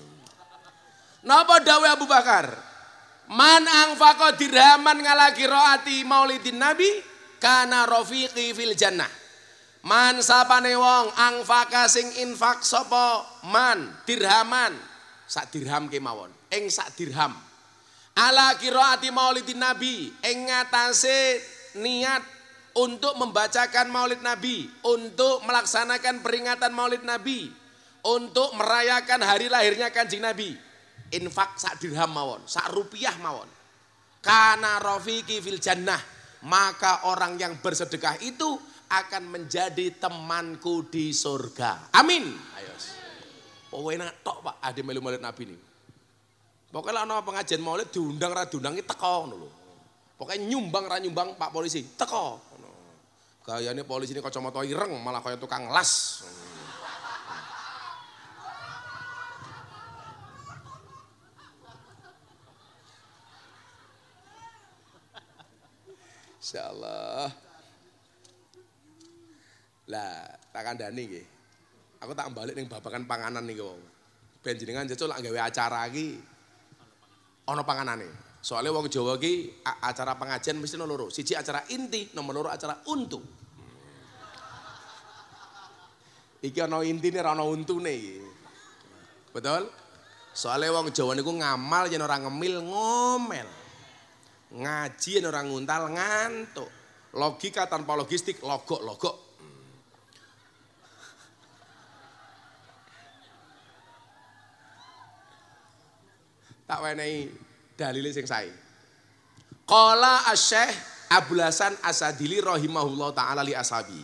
Napa dawe Abu Bakar? Man fakoh dirhaman lagi roati maulidin nabi karena rofiqi fil jannah. Man sapane wong angfaka sing infak sopo man dirhaman sak dirham kemawon ing sak dirham ala qiraati maulidin nabi ing ngatasé niat untuk membacakan maulid nabi untuk melaksanakan peringatan maulid nabi untuk merayakan hari lahirnya kanjeng nabi infak sak dirham mawon sak rupiah mawon Karena rafiqi fil jannah maka orang yang bersedekah itu akan menjadi temanku di surga. Amin. Ayo. Oh, enak tok Pak, ade ah, melu-melu Nabi ini. Pokoknya nama pengajian Maulid diundang rada diundang itu teko Nulu. Pokoknya nyumbang rada nyumbang Pak polisi, teko Kayaknya ini polisi ini kacamata ireng malah kaya tukang las. Insyaallah. Lah, tak ada nggih. Aku tak balik ning babakan panganan nih wong. Ben jenengan jecuk lak gawe acara iki ana panganane. Soalnya wong Jawa ki acara pengajian mesti nomor loro. Siji acara inti, nomor loro acara untu. Iki ana intine ora ana untune nih, Betul? Soalnya wong Jawa niku ngamal yen ora ngemil ngomel. Ngaji yen ora nguntal ngantuk. Logika tanpa logistik logok-logok tak wenehi dalil sing sae. Qala Asy-Syaikh Abdul Hasan Asadili rahimahullah taala li ashabi.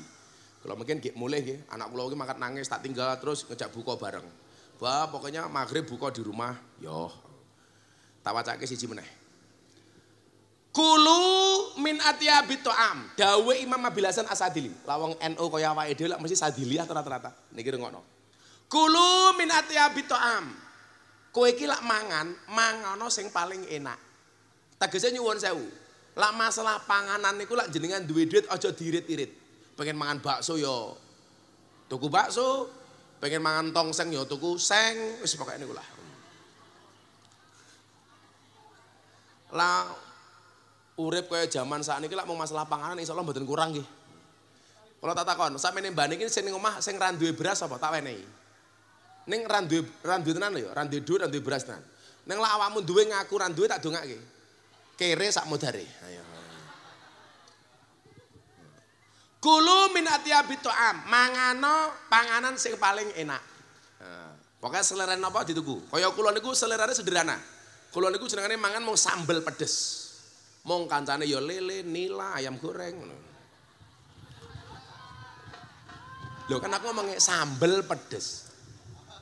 Kalau mungkin gak mulai ya, anak kula makan nangis tak tinggal terus ngejak buka bareng. Bah, pokoknya maghrib buka di rumah, yo. Tak wacake siji meneh. Kulu min atia to'am. Dawe Imam Abil Hasan Asadili. Lawang NO, kaya wae dhewe lak mesti sadili rata-rata. Niki rungokno. Kulu min atia to'am. Kowe iki lak mangan, mangano sing paling enak. Tegese nyuwun sewu. Lak masalah panganan niku lak jenengan duwe duit aja diirit-irit. Pengen mangan bakso yo ya, tuku bakso, pengen mangan tongseng yo ya, tuku seng, wis pokoke niku lah. Lah urip kaya jaman sakniki lak mau masalah panganan insyaallah mboten kurang nggih. Kalau tak takon, sampeyan mbane iki sing omah sing ra duwe beras apa tak wenehi? Neng randu randu itu duwe tenan ya, randu duwe beras tenan. Neng lawamu awakmu duwe ngaku randu duwe tak dongake. Kere sak modare. Ayo. Kulu min atyabi ta'am, mangano panganan sing paling enak. Pokoknya selera apa dituku. Kaya kula niku selerane sederhana. Kula niku jenengane mangan mau sambel pedes. mau kancane ya lele, nila, ayam goreng Lo kan aku ngomongnya sambel pedes.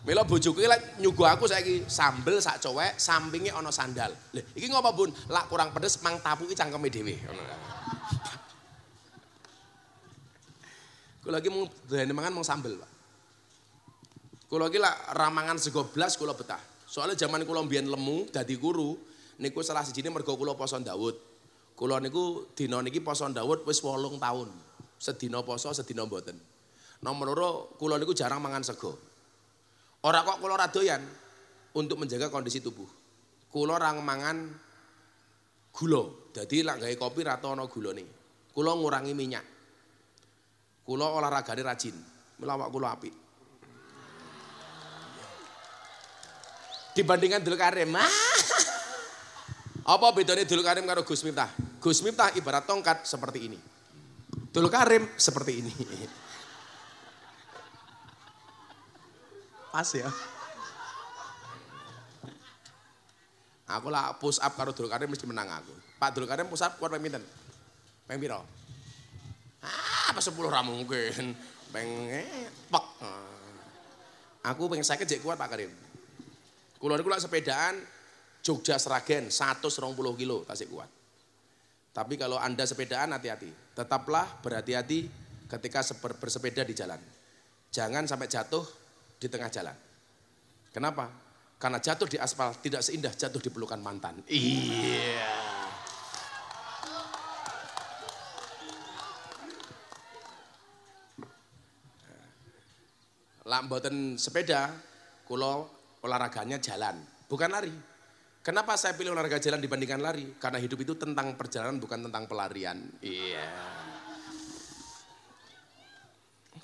Mila bojoku iki lek nyuguh aku saiki sambel sak cowek, sampinge ono sandal. Lho, iki ngopo, Bun? Lak kurang pedes mang tapu iki cangkeme dhewe. Ngono. lagi mau, mung mangan mung sambel, Pak. Kula iki lak ramangan sego blas kula betah. Soalnya zaman kula mbiyen lemu dadi guru, niku salah sijine mergo kula poso Daud. Kula niku dina niki poson Daud wis 8 tahun. Sedina poso, sedina mboten. Nomor loro kula niku jarang mangan sego. Orang kok kulo radoyan untuk menjaga kondisi tubuh. Kulo orang mangan gula. Jadi lah gaya kopi no ono nih. Kulo ngurangi minyak. olahraga nih rajin. Melawak kulo api. Dibandingkan dulu Karim. Ah! Apa bedanya dulu Karim karo Gus Miftah? Gus Miftah ibarat tongkat seperti ini. dulu Karim seperti ini. pas ya. Aku lah push up karo Dul Karim mesti menang aku. Pak Dul Karim push up kuat ping pinten? Ah, apa 10 ra mungkin. Ping eh, pek. Aku pengen sakit jek kuat Pak Karim. Kulon niku sepedaan Jogja Seragen 120 kilo tasik kuat. Tapi kalau Anda sepedaan hati-hati. Tetaplah berhati-hati ketika bersepeda di jalan. Jangan sampai jatuh di tengah jalan. Kenapa? Karena jatuh di aspal tidak seindah jatuh di pelukan mantan. Iya. Lambatan sepeda, kulo olahraganya jalan, bukan lari. Kenapa saya pilih olahraga jalan dibandingkan lari? Karena hidup itu tentang perjalanan bukan tentang pelarian. Iya. Yeah.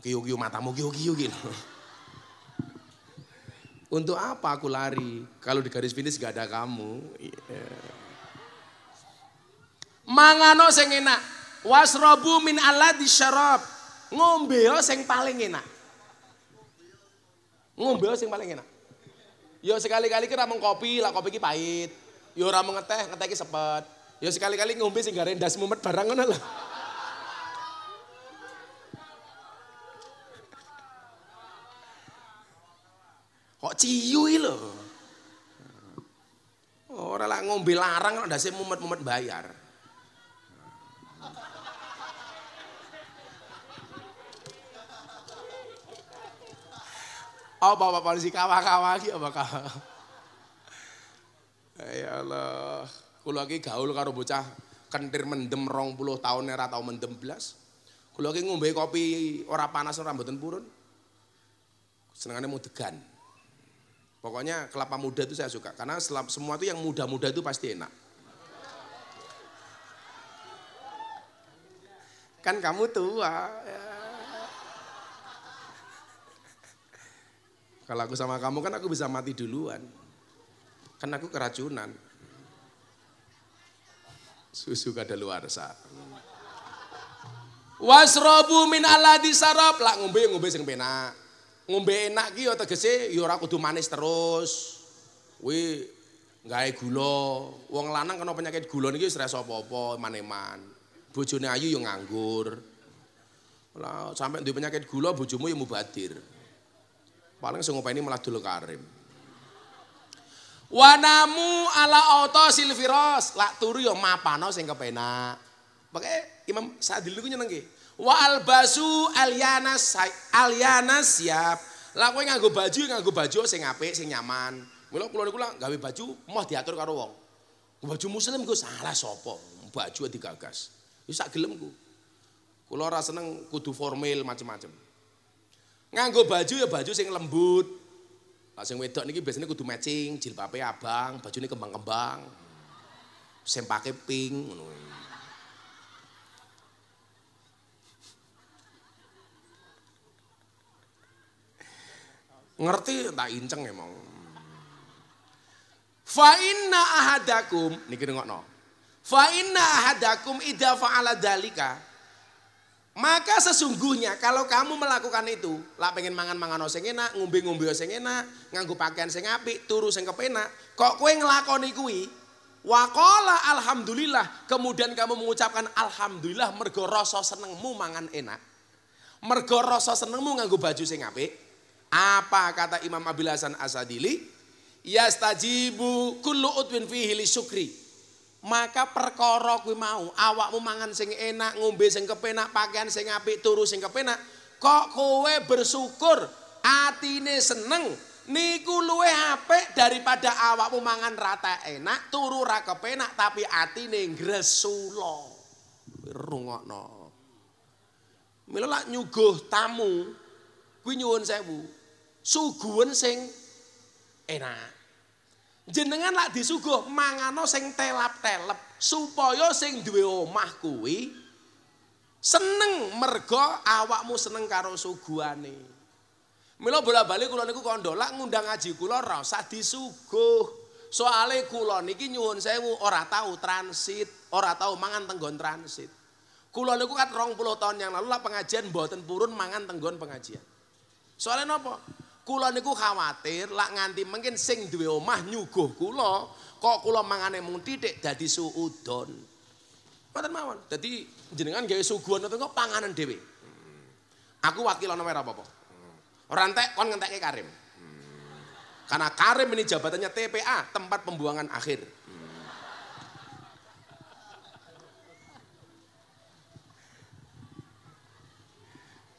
Kiu-kiu matamu kiu-kiu gitu. Untuk apa aku lari kalau di garis finish gak ada kamu? Iya. Mangano sing enak. Wasrobu min Allah disyarab. Ngombe yo sing paling enak. Ngombe yo sing paling enak. Yo sekali-kali kita mau kopi, lah kopi ki pahit. Yo ramu ngeteh, ngeteh ki sepet. Yo sekali-kali ngombe sing garendas das mumet barang ngono lah. Kok ciyu lho. orang lah ngombe larang kok dasi mumet-mumet bayar. Oh, bapak polisi kawa-kawa lagi apa kah? Ya Allah, kulo lagi gaul karo bocah kentir mendem rong puluh tahun era tau mendem belas, Kulo lagi ngombe kopi ora panas orang mboten purun. senangannya mau degan. Pokoknya kelapa muda itu saya suka karena semua itu yang muda-muda itu pasti enak. Kan kamu tua. Ya. Kalau aku sama kamu kan aku bisa mati duluan. Kan aku keracunan. Susu kadaluarsa. Wasrobu min aladi sarap. lak ngombe ngombe sing penak ngombe enak ki ya tegese ya ora kudu manis terus. Kuwi gawe gula. Wong lanang kena penyakit gula niki wis rasa apa-apa, maneman. Bojone ayu ya nganggur. Lah sampe duwe penyakit gula bojomu ya mubadir. Paling sing ngopeni malah dulu karim. Wanamu ala auto silviros, lak turu ya mapano sing kepenak. pakai Imam Sa'dil niku nyenengke. Wa albasu alyanas alyanas siap. Lah kowe nganggo baju nganggo baju sing apik, sing nyaman. Mula kula niku lak gawe baju mau diatur karo wong. Baju muslim gue salah sapa? Baju digagas. Wis sak gelemku. Kula ora seneng kudu formal macam-macam. Nganggo baju ya baju sing lembut. Lah sing wedok niki biasanya kudu matching, jilbabe abang, bajune kembang-kembang. Sempake pink ngono. Ngerti tak inceng emang. Ya, Fa inna ahadakum niki nengokno. Fa inna ahadakum idza fa'ala dalika maka sesungguhnya kalau kamu melakukan itu, lah pengen mangan-mangan sing enak, ngombe-ngombe sing enak, nganggo pakaian sing apik, turu sing kepenak, kok kowe nglakoni kuwi, Wakola alhamdulillah. Kemudian kamu mengucapkan alhamdulillah mergo rasa senengmu mangan enak. Mergo rasa senengmu nganggo baju sing apik. Apa kata Imam Abil Hasan Asadili? Yastajibu kullu utwin fihi li syukri. Maka perkara kuwi mau, awakmu mangan sing enak, ngombe sing kepenak, pakaian sing apik, turu sing kepenak, kok kowe bersyukur, atine seneng, niku luwe apik daripada awakmu mangan rata enak, turu ra kepenak tapi atine ngresula. Rungokno. Mila lak nyuguh tamu kuwi nyuwun sewu, suguhan sing enak. Jenengan lak disuguh mangano sing telap-telep supaya sing duwe omah kuwi seneng mergo awakmu seneng karo suguhane. Mila bola-bali kula niku lak ngundang aji kula ora usah disuguh. Soale kula niki nyuwun sewu ora tahu transit, ora tahu mangan tenggon transit. Kula niku kan 20 tahun yang lalu lah pengajian mboten purun mangan tenggon pengajian. Soale nopo Kula niku khawatir lak nganti mungkin sing duwe omah nyuguh kula, kok kula mangane mung titik dadi suudon. Mboten mawon. Dadi jenengan gawe suguhan utawa panganan dhewe. Hmm. Aku wakilane ora apa-apa. Hmm. Ora entek kon ngentekke Karim. Hmm. Karena Karim ini jabatannya TPA, tempat pembuangan akhir.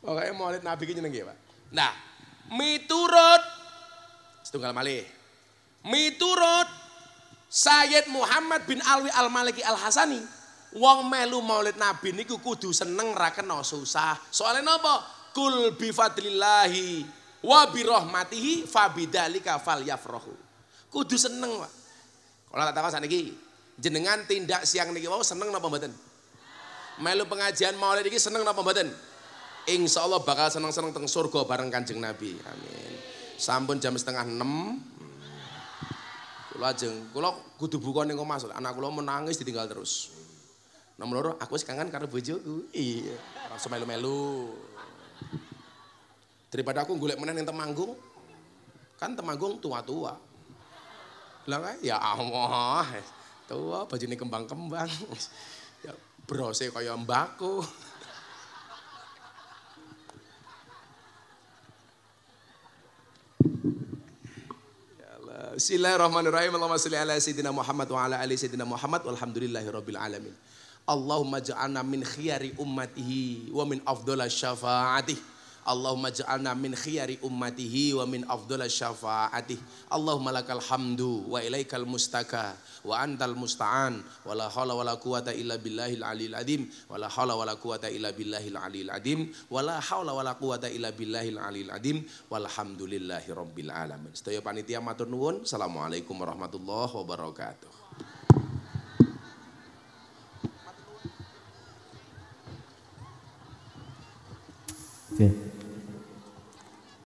Pokoknya maulid Nabi ini nggih, Pak. Nah, Miturut setunggal malih. Miturut Sayyid Muhammad bin Alwi Al-Maliki Al-Hasani, wong melu Maulid Nabi niku kudu seneng ra susah. Soalnya nopo. Kul bifadlillahi fadlillahi wa bi rahmatihi fabidzalika falyafrahu. Kudu seneng, wak. Kalau tak tahu saniki, jenengan tindak siang niki wau seneng napa mboten? Melu pengajian Maulid iki seneng napa mboten? Insya Allah bakal senang-senang teng surga bareng kanjeng Nabi. Amin. Sampun jam setengah enam. Kula ajeng, kula kudu buka ning omah anak kula menangis ditinggal terus. Nomor loro, aku wis kangen karo bojoku. Iya, langsung melu-melu. Daripada aku golek meneh ning Temanggung. Kan Temanggung tua-tua. Lah ya Allah. Tua bajune kembang-kembang. Ya brose kaya mbakku. Bismillahirrahmanirrahim. Allahumma salli ala sayyidina Muhammad wa ala ali sayyidina Muhammad. Walhamdulillahi rabbil alamin. Allahumma ja'alna min khiyari ummatihi wa min afdhala syafa'atihi Allahumma ja'alna min khiyari ummatihi wa min afdhal syafaatih. Allahumma lakal hamdu wa ilaikal mustaka wa antal musta'an wa la hawla wa la quwata illa billahil aliyil adzim wa la hawla wa la quwata illa billahil aliyil adzim wa la hawla wa la quwata illa billahil aliyil adzim walhamdulillahi rabbil alamin. Sedaya panitia matur nuwun. Assalamualaikum warahmatullahi wabarakatuh. Oke.